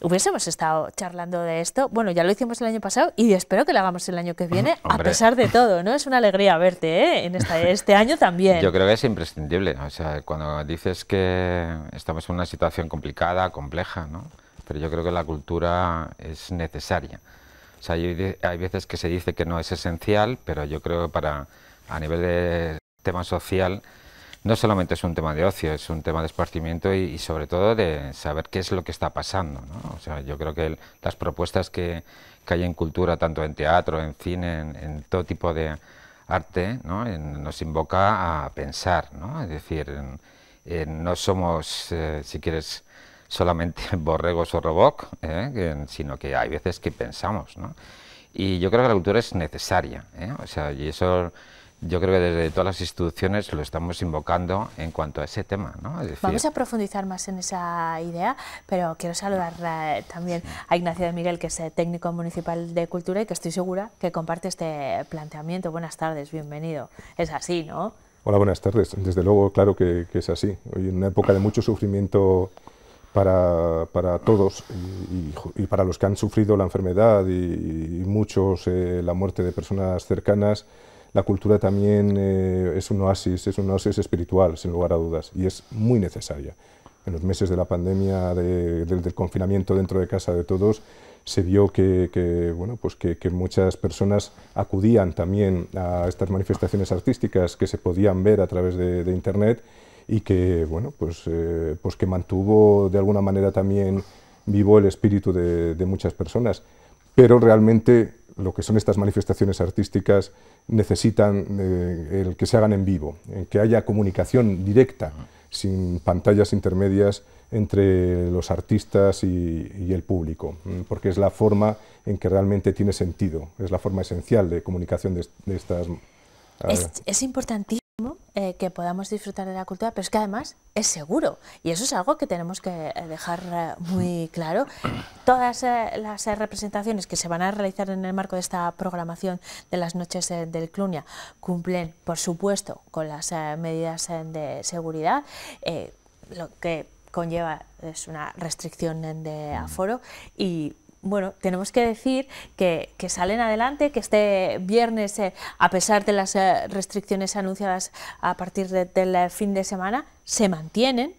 Hubiésemos estado charlando de esto, bueno, ya lo hicimos el año pasado y espero que lo hagamos el año que viene, a pesar de todo, ¿no? Es una alegría verte, ¿eh? En este año también. Yo creo que es imprescindible, o sea, cuando dices que estamos en una situación complicada, compleja, ¿no? Pero yo creo que la cultura es necesaria. O sea, hay, hay veces que se dice que no es esencial, pero yo creo que para, a nivel de tema social no solamente es un tema de ocio, es un tema de esparcimiento y, sobre todo de saber qué es lo que está pasando. sea, yo creo que las propuestas que, que, hay en cultura, tanto en teatro, en cine, en, todo tipo de arte, ¿no? nos invoca a pensar, ¿no? es decir, no somos, eh, si quieres, solamente borregos o roboc, ¿eh? sino que hay veces que pensamos. Y yo creo que la cultura es necesaria, ¿eh? o sea, y eso yo creo que desde todas las instituciones lo estamos invocando en cuanto a ese tema. ¿no? Vamos a profundizar más en esa idea, pero quiero saludar eh, también a Ignacio de Miguel, que es eh, técnico municipal de cultura y que estoy segura que comparte este planteamiento. Buenas tardes, bienvenido. Es así, ¿no? Hola, buenas tardes. Desde luego, claro que, es así. Hoy en una época de mucho sufrimiento para, para todos y, para los que han sufrido la enfermedad y, muchos eh, la muerte de personas cercanas, la cultura también eh, es un oasis, es un oasis espiritual, sin lugar a dudas, y es muy necesaria. En los meses de la pandemia, del, confinamiento dentro de casa de todos, se vio que, bueno, pues que, muchas personas acudían también a estas manifestaciones artísticas que se podían ver a través de, Internet y que, bueno, pues, eh, pues que mantuvo de alguna manera también vivo el espíritu de, de muchas personas. Pero realmente lo que son estas manifestaciones artísticas necesitan eh, el que se hagan en vivo, en eh, que haya comunicación directa, sin pantallas intermedias entre los artistas y, el público, mm, porque es la forma en que realmente tiene sentido, es la forma esencial de comunicación de, estas... Es, ah, es importantísimo. Eh, que podamos disfrutar de la cultura, pero es que además es seguro. Y eso es algo que tenemos que eh, dejar eh, muy claro. Todas las representaciones que se van a realizar en el marco de esta programación de las noches del Clunia cumplen, por supuesto, con las medidas de seguridad. lo que conlleva es una restricción de aforo y bueno, tenemos que decir que, salen adelante, que este viernes, eh, a pesar de las eh, restricciones anunciadas a partir del eh, fin de semana, se mantienen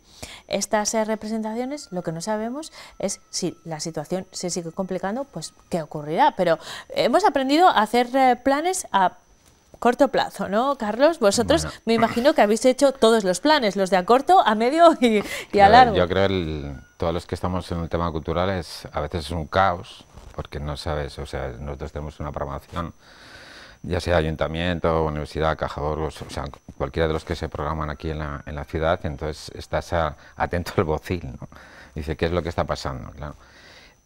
estas representaciones. Lo que no sabemos es si la situación se sigue complicando, pues qué ocurrirá. Pero hemos aprendido a hacer planes a corto plazo, ¿no, Carlos? Vosotros me imagino que habéis hecho todos los planes, los de a corto, a medio y, a largo. Yo creo que todos los que estamos en el tema cultural es, a veces es un caos, porque no sabes, o sea, nosotros tenemos una programación, ya sea ayuntamiento, universidad, caja o sea, cualquiera de los que se programan aquí en la, ciudad, entonces estás atento al bocil, ¿no? Dice, ¿qué es lo que está pasando? Claro.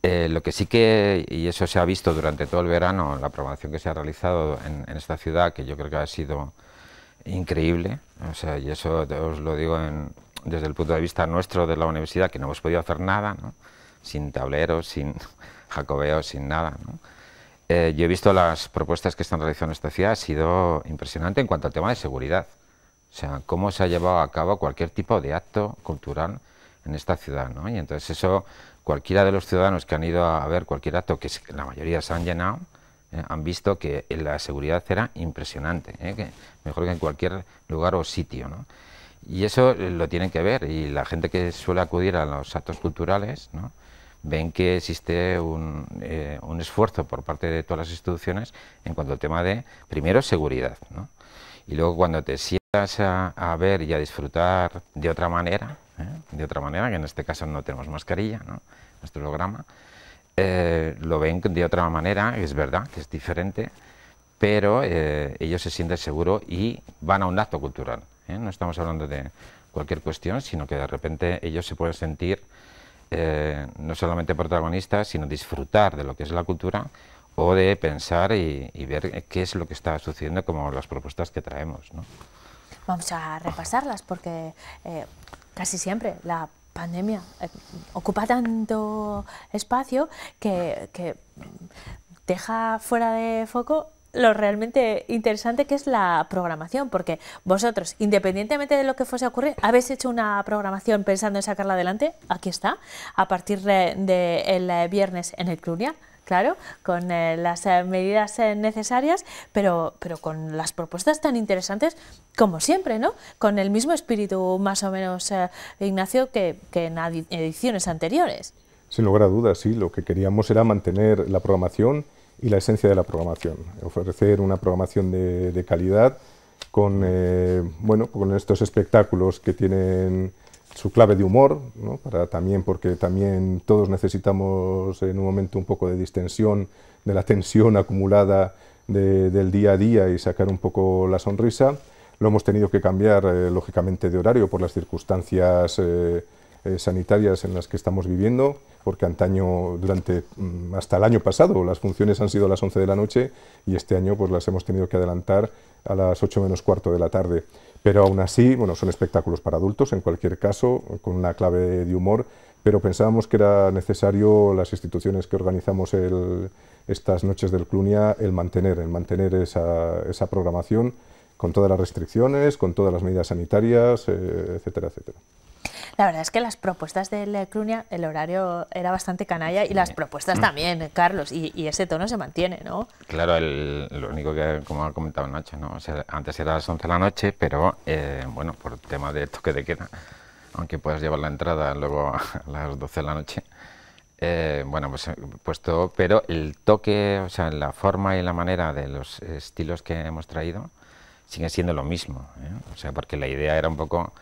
Eh, lo que sí que, y eso se ha visto durante todo el verano, la programación que se ha realizado en, esta ciudad, que yo creo que ha sido increíble, o sea, y eso os lo digo desde el punto de vista nuestro de la universidad, que no hemos podido hacer nada, sin tableros, sin jacobeos, sin nada. Eh, yo he visto las propuestas que están realizando en esta ciudad, ha sido impresionante en cuanto al tema de seguridad. O sea, cómo se ha llevado a cabo cualquier tipo de acto cultural en esta ciudad, ¿no? Y entonces eso cualquiera de los ciudadanos que han ido a ver cualquier acto, que la mayoría se han llenado, eh, han visto que eh, la seguridad era impresionante, eh, mejor que en cualquier lugar o sitio. Y eso lo tienen que ver, y la gente que suele acudir a los actos culturales ven que existe un, esfuerzo por parte de todas las instituciones en cuanto al tema de, primero, seguridad, y luego cuando te sientas a ver y a disfrutar de otra manera, ¿eh? de otra manera, que en este caso no tenemos mascarilla, ¿no? nuestro programa... Eh, lo ven de otra manera, es verdad que es diferente, pero eh, ellos se sienten seguros y van a un acto cultural. No estamos hablando de cualquier cuestión, sino que de repente ellos se pueden sentir no solamente protagonistas, sino disfrutar de lo que es la cultura o de pensar y, ver qué es lo que está sucediendo como las propuestas que traemos. Vamos a repasarlas porque casi siempre la pandemia eh, ocupa tanto espacio que, deja fuera de foco lo realmente interesante que es la programación, porque vosotros, independientemente de lo que fuese a ocurrir, habéis hecho una programación pensando en sacarla adelante, aquí está, a partir del de, el viernes en el Clunia, claro, con eh, las eh, medidas eh, necesarias, pero, pero con las propuestas tan interesantes como siempre, ¿no? Con el mismo espíritu más o menos, Ignacio, que, en ediciones anteriores. Sin lugar a dudas, sí, lo que queríamos era mantener la programación y la esencia de la programación, ofrecer una programación de, de calidad con, bueno, con estos espectáculos que tienen su clave de humor, también, porque también todos necesitamos en un momento un poco de distensión, de la tensión acumulada del día a día y sacar un poco la sonrisa. Lo hemos tenido que cambiar, eh, lógicamente, de horario por las circunstancias eh, eh, sanitarias en las que estamos viviendo, porque antaño, durante mm, hasta el año pasado, las funciones han sido a las 11 de la noche y este año pues, las hemos tenido que adelantar a las 8 menos cuarto de la tarde. Pero aún así, bueno, son espectáculos para adultos, en cualquier caso, con una clave de humor, pero pensábamos que era necesario las instituciones que organizamos estas noches del Clunia, el mantener, mantener esa, programación con todas las restricciones, con todas las medidas sanitarias, eh, etcétera, etcétera. La verdad es que las propuestas de Crunia, el horario era bastante canalla y las propuestas mm. también, Carlos, y, ese tono se mantiene, ¿no? Claro, lo único que, como ha comentado Nacho, antes era las 11 de la noche, pero eh, bueno, por tema de toque de queda, aunque puedas llevar la entrada luego a las 12 de la noche, eh, bueno, pues puesto, pero el toque, o sea, la forma y la manera de los estilos que hemos traído sigue siendo lo mismo, ¿eh? o sea, porque la idea era un poco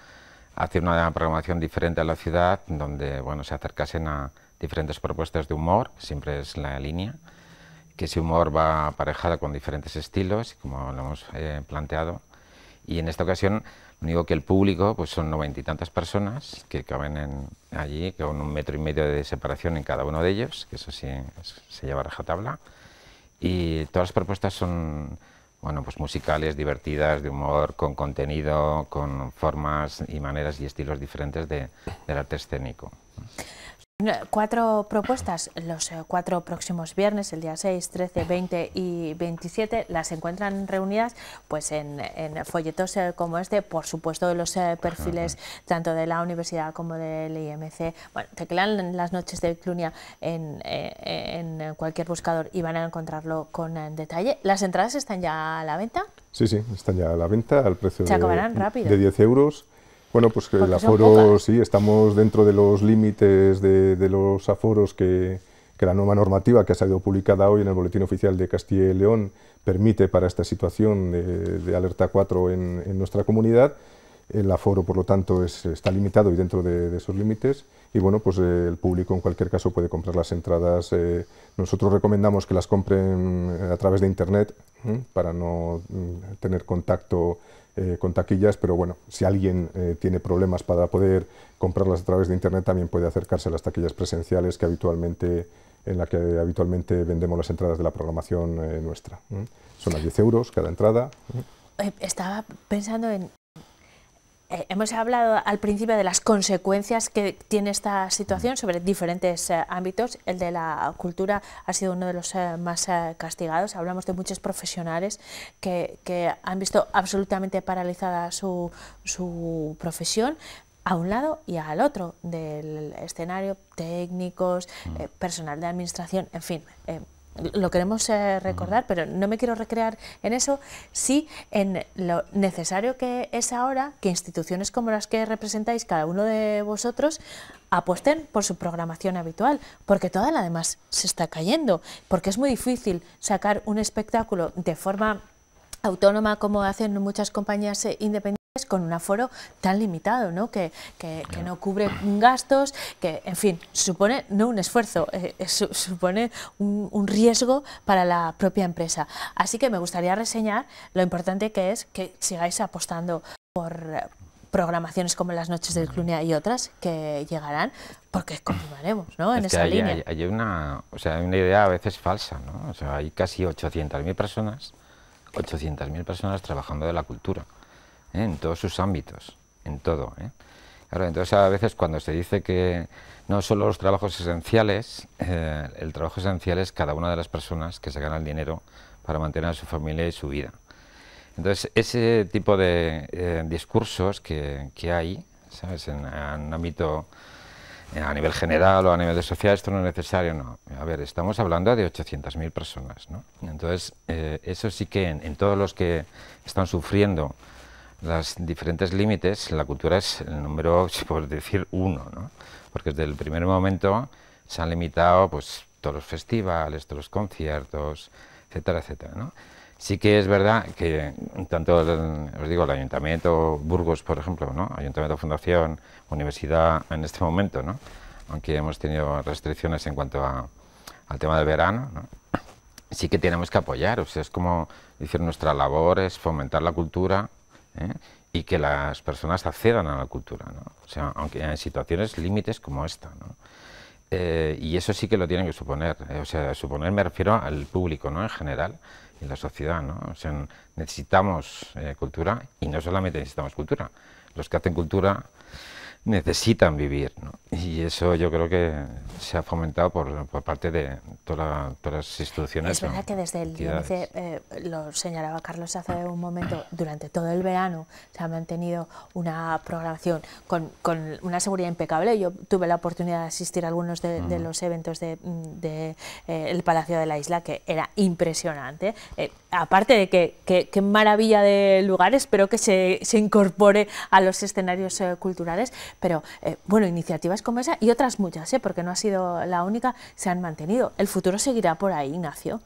hacer una programación diferente a la ciudad, donde bueno, se acercasen a diferentes propuestas de humor, siempre es la línea, que ese humor va aparejado con diferentes estilos, como lo hemos eh, planteado. Y en esta ocasión, digo que el público pues son noventa y tantas personas que caben allí, con un metro y medio de separación en cada uno de ellos, que eso sí se lleva a rajatabla. Y todas las propuestas son bueno, pues musicales, divertidas, de humor, con contenido, con formas y maneras y estilos diferentes de, del arte escénico. Eh, cuatro propuestas los eh, cuatro próximos viernes, el día 6, 13, 20 y 27, las encuentran reunidas pues en, folletos eh, como este, por supuesto los perfiles tanto de la universidad como del IMC. Bueno, quedan las noches de Clunia en, cualquier buscador y van a encontrarlo con detalle. ¿Las entradas están ya a la venta? Sí, sí, están ya a la venta al precio de 10 euros. Bueno, pues el aforo, sí, estamos dentro de los límites de, los aforos que, la nueva normativa que ha salido publicada hoy en el Boletín Oficial de Castilla y León permite para esta situación de, alerta 4 en, nuestra comunidad. El aforo, por lo tanto, es, está limitado y dentro de, esos límites. Y bueno, pues eh, el público en cualquier caso puede comprar las entradas. Eh, nosotros recomendamos que las compren eh, a través de Internet para no mm, tener contacto eh, con taquillas, pero bueno, si alguien eh, tiene problemas para poder comprarlas a través de Internet, también puede acercarse a las taquillas presenciales que habitualmente, en la que habitualmente vendemos las entradas de la programación eh, nuestra. Son a 10 euros cada entrada. Estaba pensando en eh, hemos hablado al principio de las consecuencias que tiene esta situación sobre diferentes eh, ámbitos. El de la cultura ha sido uno de los eh, más castigados. Hablamos de muchos profesionales que, han visto absolutamente paralizada su, profesión, a un lado y al otro del escenario, técnicos, mm. personal de administración, en fin, lo queremos eh, recordar, pero no me quiero recrear en eso, sí en lo necesario que es ahora que instituciones como las que representáis cada uno de vosotros apuesten por su programación habitual, porque toda la demás se está cayendo, porque es muy difícil sacar un espectáculo de forma autónoma como hacen muchas compañías eh, independientes con un aforo tan limitado, ¿no? Que, no cubre gastos, que, en fin, supone no un esfuerzo, eh, eh, supone un, riesgo para la propia empresa. Así que me gustaría reseñar lo importante que es que sigáis apostando por eh, programaciones como las noches del Clunia y otras que llegarán, porque continuaremos ¿no? en esa hay, línea. Hay, una, o una idea a veces falsa, ¿no? o sea, hay casi 800.000 personas 800.000 personas trabajando de la cultura. ¿eh? en todos sus ámbitos, en todo. ¿eh? Claro, entonces a veces cuando se dice que no solo los trabajos esenciales, eh, el trabajo esencial es cada una de las personas que se gana el dinero para mantener a su familia y su vida. Entonces ese tipo de discursos que, que, hay, ¿sabes? En, un ámbito a nivel general o a nivel de sociedad esto no es necesario, no. A ver, estamos hablando de 800.000 personas, ¿no? Entonces, eso sí que en, todos los que están sufriendo los diferentes límites, la cultura es el número, por decir, uno, ¿no? porque desde el primer momento se han limitado pues, todos los festivales, todos los conciertos, etcétera, etcétera. ¿no? Sí que es verdad que tanto, el, os digo, el Ayuntamiento, Burgos, por ejemplo, ¿no? Ayuntamiento, Fundación, Universidad, en este momento, ¿no? aunque hemos tenido restricciones en cuanto al tema del verano, sí que tenemos que apoyar, sea, es como decir, nuestra labor es fomentar la cultura ¿eh? y que las personas accedan a la cultura, o sea, aunque en situaciones límites como esta. Eh, y eso sí que lo tienen que suponer, eh, o sea, suponer me refiero al público ¿no? en general en la sociedad. O sea, necesitamos cultura y no solamente necesitamos cultura, los que hacen cultura necesitan vivir. ¿no? Y eso yo creo que se ha fomentado por, parte de todas las instituciones. Es verdad que desde el eh, lo señalaba Carlos hace un momento, durante todo el verano se ha mantenido una programación con, una seguridad impecable. Yo tuve la oportunidad de asistir a algunos de, los eventos del de, de, eh, Palacio de la Isla, que era impresionante. Eh, aparte de que, que, maravilla de lugar, espero que se, se incorpore a los escenarios culturales, pero eh, bueno, iniciativas como esa y otras muchas, ¿eh? porque no ha sido la única, se han mantenido. El futuro seguirá por ahí, Ignacio.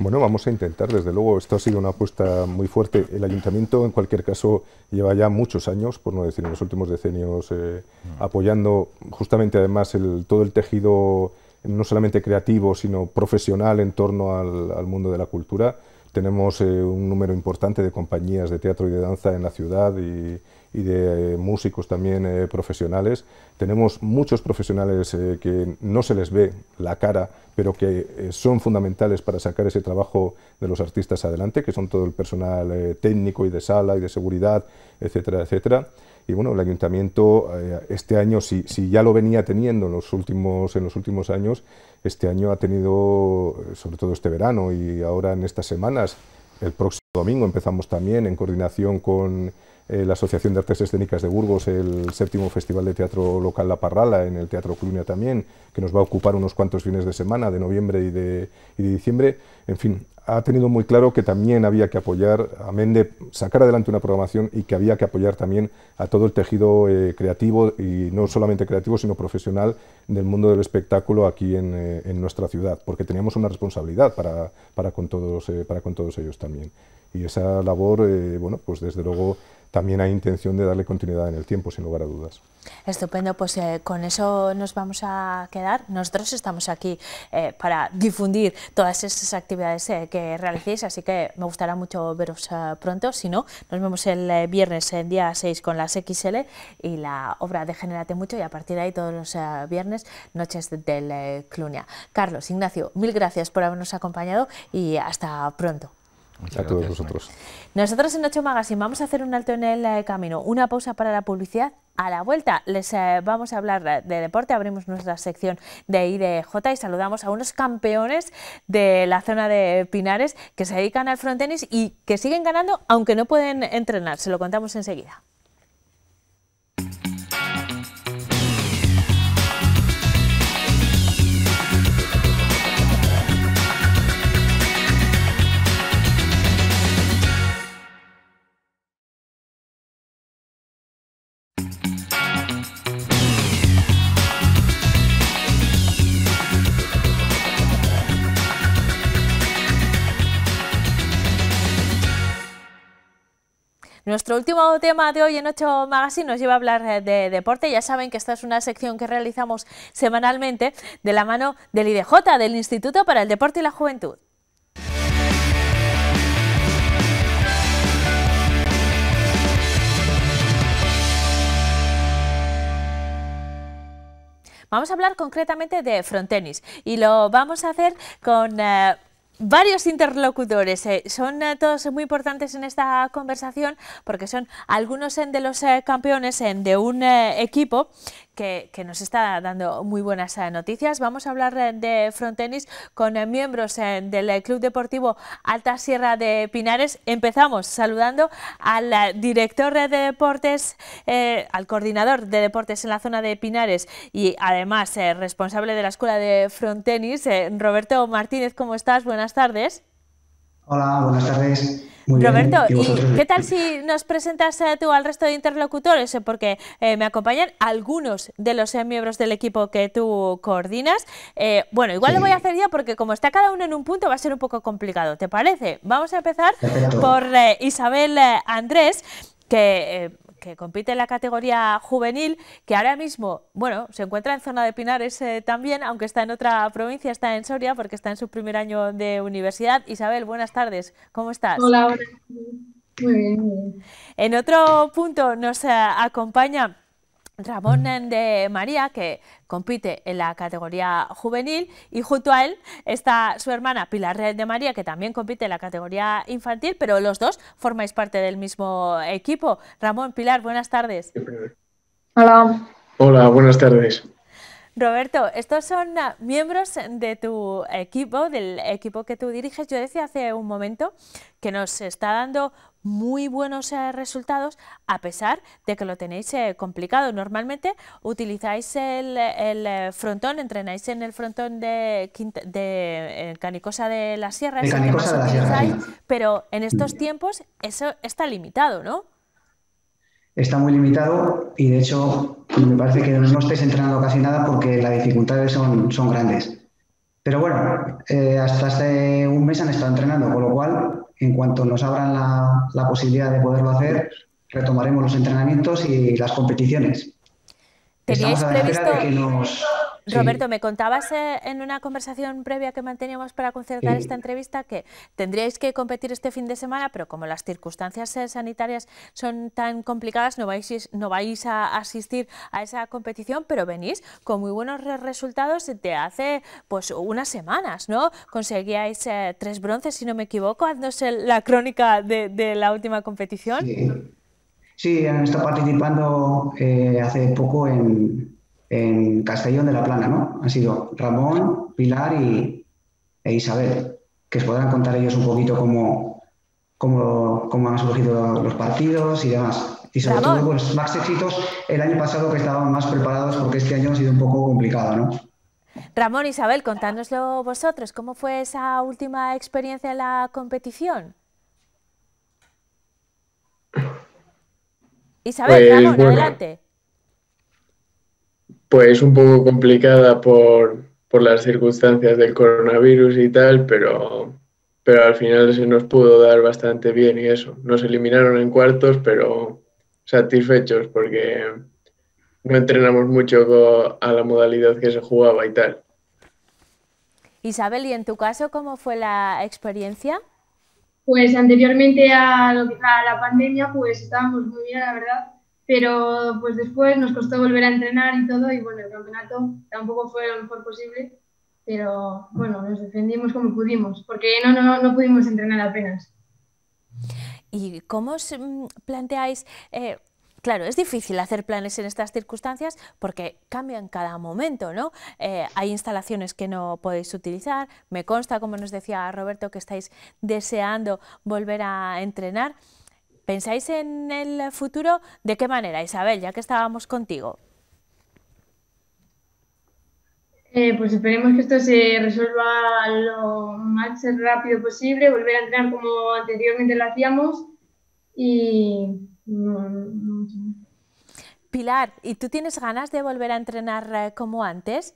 Bueno, vamos a intentar, desde luego, esto ha sido una apuesta muy fuerte. El ayuntamiento, en cualquier caso, lleva ya muchos años, por no decir en los últimos decenios, eh, apoyando justamente además todo el tejido, no solamente creativo, sino profesional en torno al, mundo de la cultura. Tenemos eh, un número importante de compañías de teatro y de danza en la ciudad y, y de eh, músicos también eh, profesionales. Tenemos muchos profesionales eh, que no se les ve la cara, pero que son fundamentales para sacar ese trabajo de los artistas adelante, que son todo el personal técnico y de sala y de seguridad, etcétera, etcétera. Y bueno, el ayuntamiento este año, si, si, ya lo venía teniendo en los, últimos, en los últimos años, este año ha tenido, sobre todo este verano y ahora en estas semanas, el próximo domingo empezamos también en coordinación con eh, la Asociación de Artes Escénicas de Burgos, el séptimo Festival de Teatro Local La Parrala, en el Teatro Clunia también, que nos va a ocupar unos cuantos fines de semana, de noviembre y de, de diciembre. En fin, ha tenido muy claro que también había que apoyar, amén de sacar adelante una programación y que había que apoyar también a todo el tejido eh, creativo, y no solamente creativo, sino profesional del mundo del espectáculo aquí en, eh, en nuestra ciudad, porque teníamos una responsabilidad para, para con, todos, para con todos ellos también. Y esa labor, bueno, pues desde luego también hay intención de darle continuidad en el tiempo, sin lugar a dudas. Estupendo, pues eh, con eso nos vamos a quedar. Nosotros estamos aquí eh, para difundir todas esas actividades eh, que realicéis, así que me gustará mucho veros pronto. Si no, nos vemos el viernes, en día 6, con las XL y la obra de Generate Mucho y a partir de ahí todos los viernes, Noches del Clunia. Carlos, Ignacio, mil gracias por habernos acompañado y hasta pronto a todos Nosotros en Ocho Magazine vamos a hacer un alto en el eh, camino, una pausa para la publicidad. A la vuelta les eh, vamos a hablar de deporte, abrimos nuestra sección de IDJ y saludamos a unos campeones de la zona de Pinares que se dedican al frontenis y que siguen ganando aunque no pueden entrenar. Se lo contamos enseguida. Nuestro último tema de hoy en 8 Magazine nos lleva a hablar eh, de deporte. Ya saben que esta es una sección que realizamos semanalmente de la mano del IDJ, del Instituto para el Deporte y la Juventud. Vamos a hablar concretamente de frontenis y lo vamos a hacer con eh, varios interlocutores. Eh, son eh, todos muy importantes en esta conversación porque son algunos de los eh, campeones de un equipo que, nos está dando muy buenas eh, noticias. Vamos a hablar eh, de frontenis con eh, miembros del Club Deportivo Alta Sierra de Pinares. Empezamos saludando al director de deportes, al coordinador de deportes en la zona de Pinares y además responsable de la Escuela de Frontenis, Roberto Martínez. ¿Cómo estás? Buenas tardes. Hola, buenas tardes. Roberto, ¿y, qué tal si nos presentas eh, tú al resto de interlocutores? Eh, porque eh, me acompañan algunos de los miembros del equipo que tú coordinas. bueno, igual lo voy a hacer yo porque como está cada uno en un punto va a ser un poco complicado, ¿te parece? Vamos a empezar por Isabel Andrés, que que compite en la categoría juvenil, que ahora mismo, bueno, se encuentra en zona de Pinares eh, también, aunque está en otra provincia, está en Soria, porque está en su primer año de universidad. Isabel, buenas tardes, ¿cómo estás? Hola, hola. muy bien. En otro punto nos eh, acompaña Ramón de María, que compite en la categoría juvenil, y junto a él está su hermana Pilar de María, que también compite en la categoría infantil, pero los dos formáis parte del mismo equipo. Ramón, Pilar, buenas tardes. Hola. Hola, buenas tardes. Roberto, estos son ah, miembros de tu equipo, del equipo que tú diriges. Yo decía hace un momento que nos está dando muy buenos eh, resultados a pesar de que lo tenéis eh, complicado. Normalmente utilizáis el, eh, frontón, entrenáis en el frontón de, de Canicosa de la Sierra, pero en estos tiempos eso está limitado, ¿no? está muy limitado y de hecho me parece que no estés entrenando casi nada porque las dificultades son, grandes. Pero bueno, eh, hasta hace un mes han estado entrenando, con lo cual, en cuanto nos abran la, posibilidad de poderlo hacer, retomaremos los entrenamientos y las competiciones. previsto... que nos Roberto, me contabas eh, en una conversación previa que manteníamos para concertar esta entrevista que tendríais que competir este fin de semana, pero como las circunstancias eh, sanitarias son tan complicadas, no vais, no vais a asistir a esa competición, pero venís con muy buenos resultados de hace pues unas semanas, ¿no? Conseguíais eh, tres bronces, si no me equivoco, haznos la crónica de, la última competición. Sí. sí. estado participando hace poco en, en Castellón de la Plana, ¿no? Han sido Ramón, Pilar y, e Isabel, que os podrán contar ellos un poquito cómo, cómo, han surgido los partidos y demás. Y sobre todo, pues, más éxitos el año pasado que estaban más preparados porque este año ha sido un poco complicado, ¿no? Ramón, Isabel, contándoslo vosotros, ¿cómo fue esa última experiencia en la competición? Isabel, pues, Ramón, adelante pues un poco complicada por, por las circunstancias del coronavirus y tal, pero, pero al final se nos pudo dar bastante bien y eso. Nos eliminaron en cuartos, pero satisfechos porque no entrenamos mucho a la modalidad que se jugaba y tal. Isabel, ¿y en tu caso cómo fue la experiencia? Pues anteriormente a, lo que, a la pandemia, pues estábamos muy bien, la verdad pero pues después nos costó volver a entrenar y todo, y bueno, el campeonato tampoco fue lo mejor posible, pero bueno, nos defendimos como pudimos, porque no, no, pudimos entrenar apenas. ¿Y cómo os mm, planteáis? Eh, claro, es difícil hacer planes en estas circunstancias porque cambian cada momento, ¿no? Eh, hay instalaciones que no podéis utilizar, me consta, como nos decía Roberto, que estáis deseando volver a entrenar. ¿Pensáis en el futuro? ¿De qué manera, Isabel, ya que estábamos contigo? Eh, pues esperemos que esto se resuelva lo más rápido posible, volver a entrenar como anteriormente lo hacíamos y... Mm, Pilar, ¿y tú tienes ganas de volver a entrenar eh, como antes?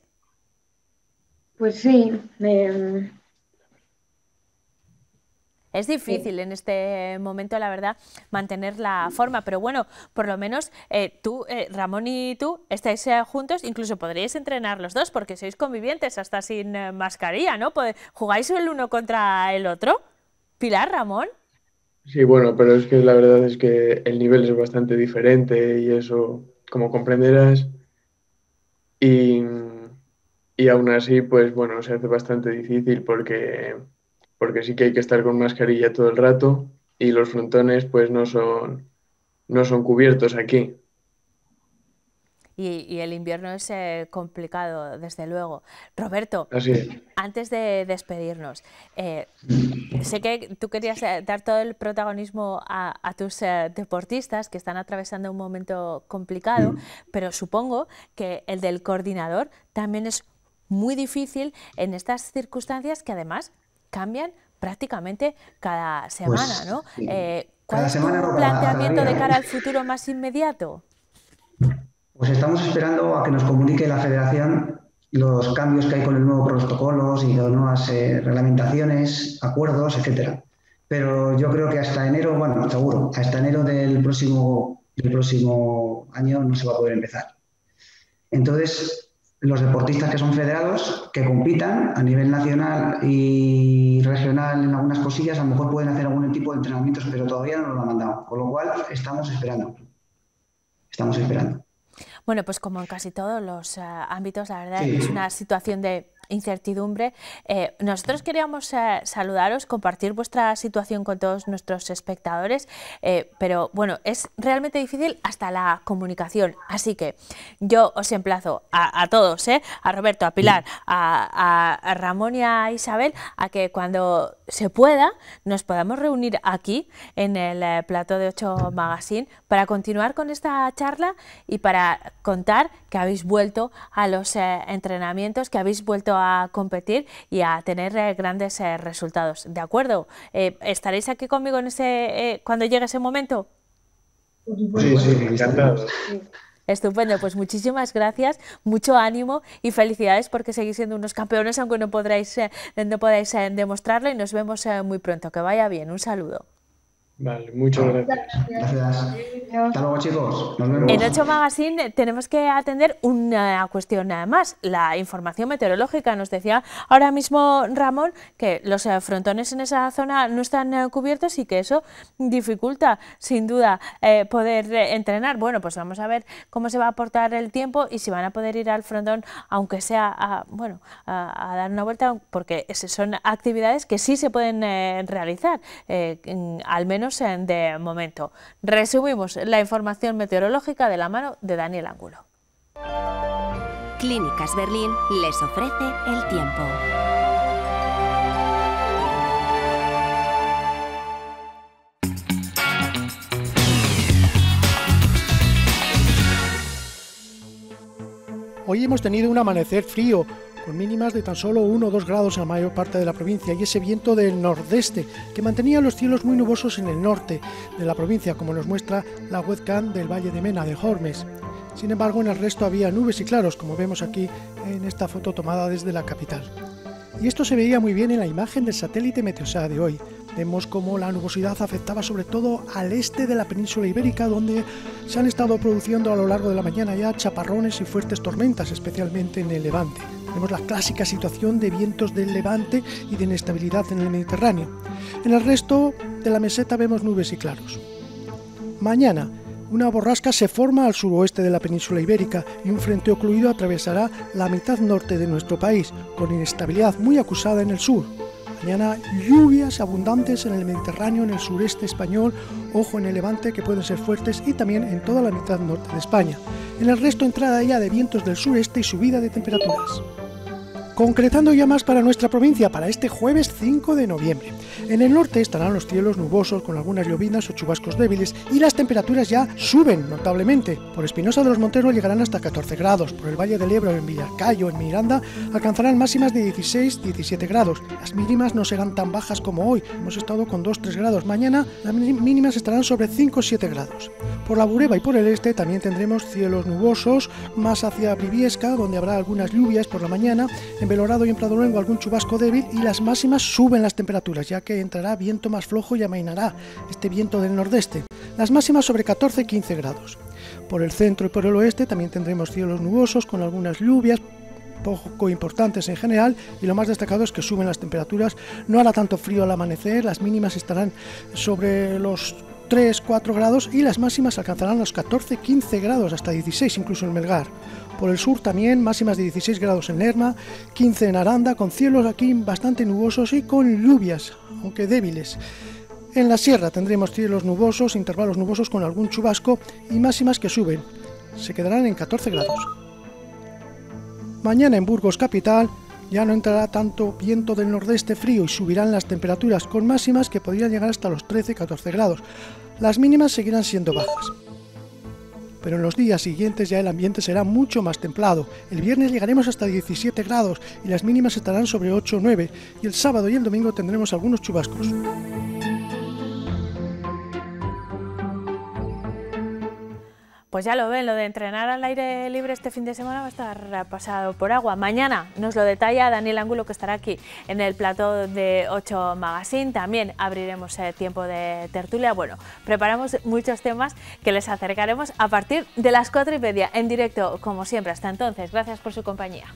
Pues sí, em, es difícil en este momento, la verdad, mantener la forma, pero bueno, por lo menos eh, tú, eh, Ramón y tú, estáis eh, juntos, incluso podríais entrenar los dos porque sois convivientes hasta sin mascarilla, ¿no? Pues, ¿Jugáis el uno contra el otro? Pilar, Ramón. Sí, bueno, pero es que la verdad es que el nivel es bastante diferente y eso, como comprenderás, y aún así, pues bueno, se hace bastante difícil porque porque sí que hay que estar con mascarilla todo el rato y los frontones pues no son, no son cubiertos aquí. Y, el invierno es eh, complicado, desde luego. Roberto, antes de despedirnos, eh, sé que tú querías eh, dar todo el protagonismo a, tus deportistas que están atravesando un momento complicado, mm. pero supongo que el del coordinador también es muy difícil en estas circunstancias que además cambian prácticamente cada pues semana, ¿no? Eh, ¿Cuál es tu planteamiento de ¿eh? cara al futuro más inmediato? Pues estamos esperando a que nos comunique la Federación los cambios que hay con el nuevo protocolos y las nuevas eh, reglamentaciones, acuerdos, etcétera. Pero yo creo que hasta enero, bueno, seguro, hasta enero del próximo, del próximo año no se va a poder empezar. Entonces, los deportistas que son federados, que compitan a nivel nacional y regional en algunas cosillas, a lo mejor pueden hacer algún tipo de entrenamientos, pero todavía no nos lo han mandado. Con lo cual, estamos esperando. Estamos esperando. Bueno, pues como en casi todos los eh, ámbitos, la verdad es una situación de incertidumbre. Eh, nosotros queríamos eh, saludaros, compartir vuestra situación con todos nuestros espectadores, eh, pero bueno, es realmente difícil hasta la comunicación. Así que yo os emplazo a, todos, a Roberto, a Pilar, mm. a Ramón y a Isabel, a que cuando se pueda, nos podamos reunir aquí en el eh, Plato de 8 Magazine para continuar con esta charla y para contar que habéis vuelto a los eh, entrenamientos, que habéis vuelto a competir y a tener eh, grandes resultados. ¿De acuerdo? ¿Estaréis aquí conmigo en ese, cuando llegue ese momento? Sí, sí, pues, encantado. Estupendo, pues muchísimas gracias, mucho ánimo y felicidades porque seguís siendo unos campeones aunque no, podáis eh, no podáis eh, demostrarlo y nos vemos eh, muy pronto. Que vaya bien, un saludo muchas gracias. En 8 Magazine tenemos que atender una cuestión nada más, la información meteorológica. Nos decía ahora mismo Ramón que los eh, frontones en esa zona no están eh, cubiertos y que eso dificulta, sin duda, eh, poder entrenar. Bueno, pues vamos a ver cómo se va a aportar el tiempo y si van a poder ir al frontón, aunque sea a, bueno, a, dar una vuelta, porque son actividades que sí se pueden realizar, al menos en de momento. Resumimos la información meteorológica de la mano de Daniel Ángulo. Clínicas Berlín les ofrece el tiempo. Hoy hemos tenido un amanecer frío, con mínimas de tan solo 1 o 2 grados en la mayor parte de la provincia y ese viento del nordeste que mantenía los cielos muy nubosos en el norte de la provincia, como nos muestra la webcam del Valle de Mena de Hormes. Sin embargo, en el resto había nubes y claros, como vemos aquí en esta foto tomada desde la capital. Y esto se veía muy bien en la imagen del satélite Meteosat de hoy. Vemos cómo la nubosidad afectaba sobre todo al este de la península ibérica, donde se han estado produciendo a lo largo de la mañana ya chaparrones y fuertes tormentas, especialmente en el levante. Vemos la clásica situación de vientos del levante y de inestabilidad en el Mediterráneo. En el resto de la meseta vemos nubes y claros. Mañana, una borrasca se forma al suroeste de la península ibérica y un frente ocluido atravesará la mitad norte de nuestro país, con inestabilidad muy acusada en el sur. Mañana lluvias abundantes en el Mediterráneo, en el sureste español, ojo en el levante que pueden ser fuertes y también en toda la mitad norte de España. En el resto entrada ya de vientos del sureste y subida de temperaturas concretando ya más para nuestra provincia, para este jueves 5 de noviembre. En el norte estarán los cielos nubosos con algunas llovinas o chubascos débiles y las temperaturas ya suben notablemente. Por Espinosa de los Monteros llegarán hasta 14 grados, por el Valle del Ebro, en Villacayo, en Miranda, alcanzarán máximas de 16-17 grados. Las mínimas no serán tan bajas como hoy, hemos estado con 2-3 grados. Mañana las mínimas estarán sobre 5-7 grados. Por la Bureba y por el este también tendremos cielos nubosos, más hacia Briviesca, donde habrá algunas lluvias por la mañana. En Belorado y en luego algún chubasco débil y las máximas suben las temperaturas, ya que entrará viento más flojo y amainará este viento del nordeste. Las máximas sobre 14 15 grados. Por el centro y por el oeste también tendremos cielos nubosos con algunas lluvias, poco importantes en general y lo más destacado es que suben las temperaturas, no hará tanto frío al amanecer, las mínimas estarán sobre los 3-4 grados y las máximas alcanzarán los 14-15 grados, hasta 16 incluso en Melgar. Por el sur también, máximas de 16 grados en Lerma, 15 en Aranda, con cielos aquí bastante nubosos y con lluvias, aunque débiles. En la sierra tendremos cielos nubosos, intervalos nubosos con algún chubasco y máximas que suben. Se quedarán en 14 grados. Mañana en Burgos capital ya no entrará tanto viento del nordeste frío y subirán las temperaturas con máximas que podrían llegar hasta los 13-14 grados. Las mínimas seguirán siendo bajas pero en los días siguientes ya el ambiente será mucho más templado. El viernes llegaremos hasta 17 grados y las mínimas estarán sobre 8 o 9, y el sábado y el domingo tendremos algunos chubascos. Pues ya lo ven, lo de entrenar al aire libre este fin de semana va a estar pasado por agua. Mañana nos lo detalla Daniel Angulo que estará aquí en el plató de 8 Magazine. También abriremos el eh, tiempo de tertulia. Bueno, preparamos muchos temas que les acercaremos a partir de las 4 y media en directo, como siempre. Hasta entonces, gracias por su compañía.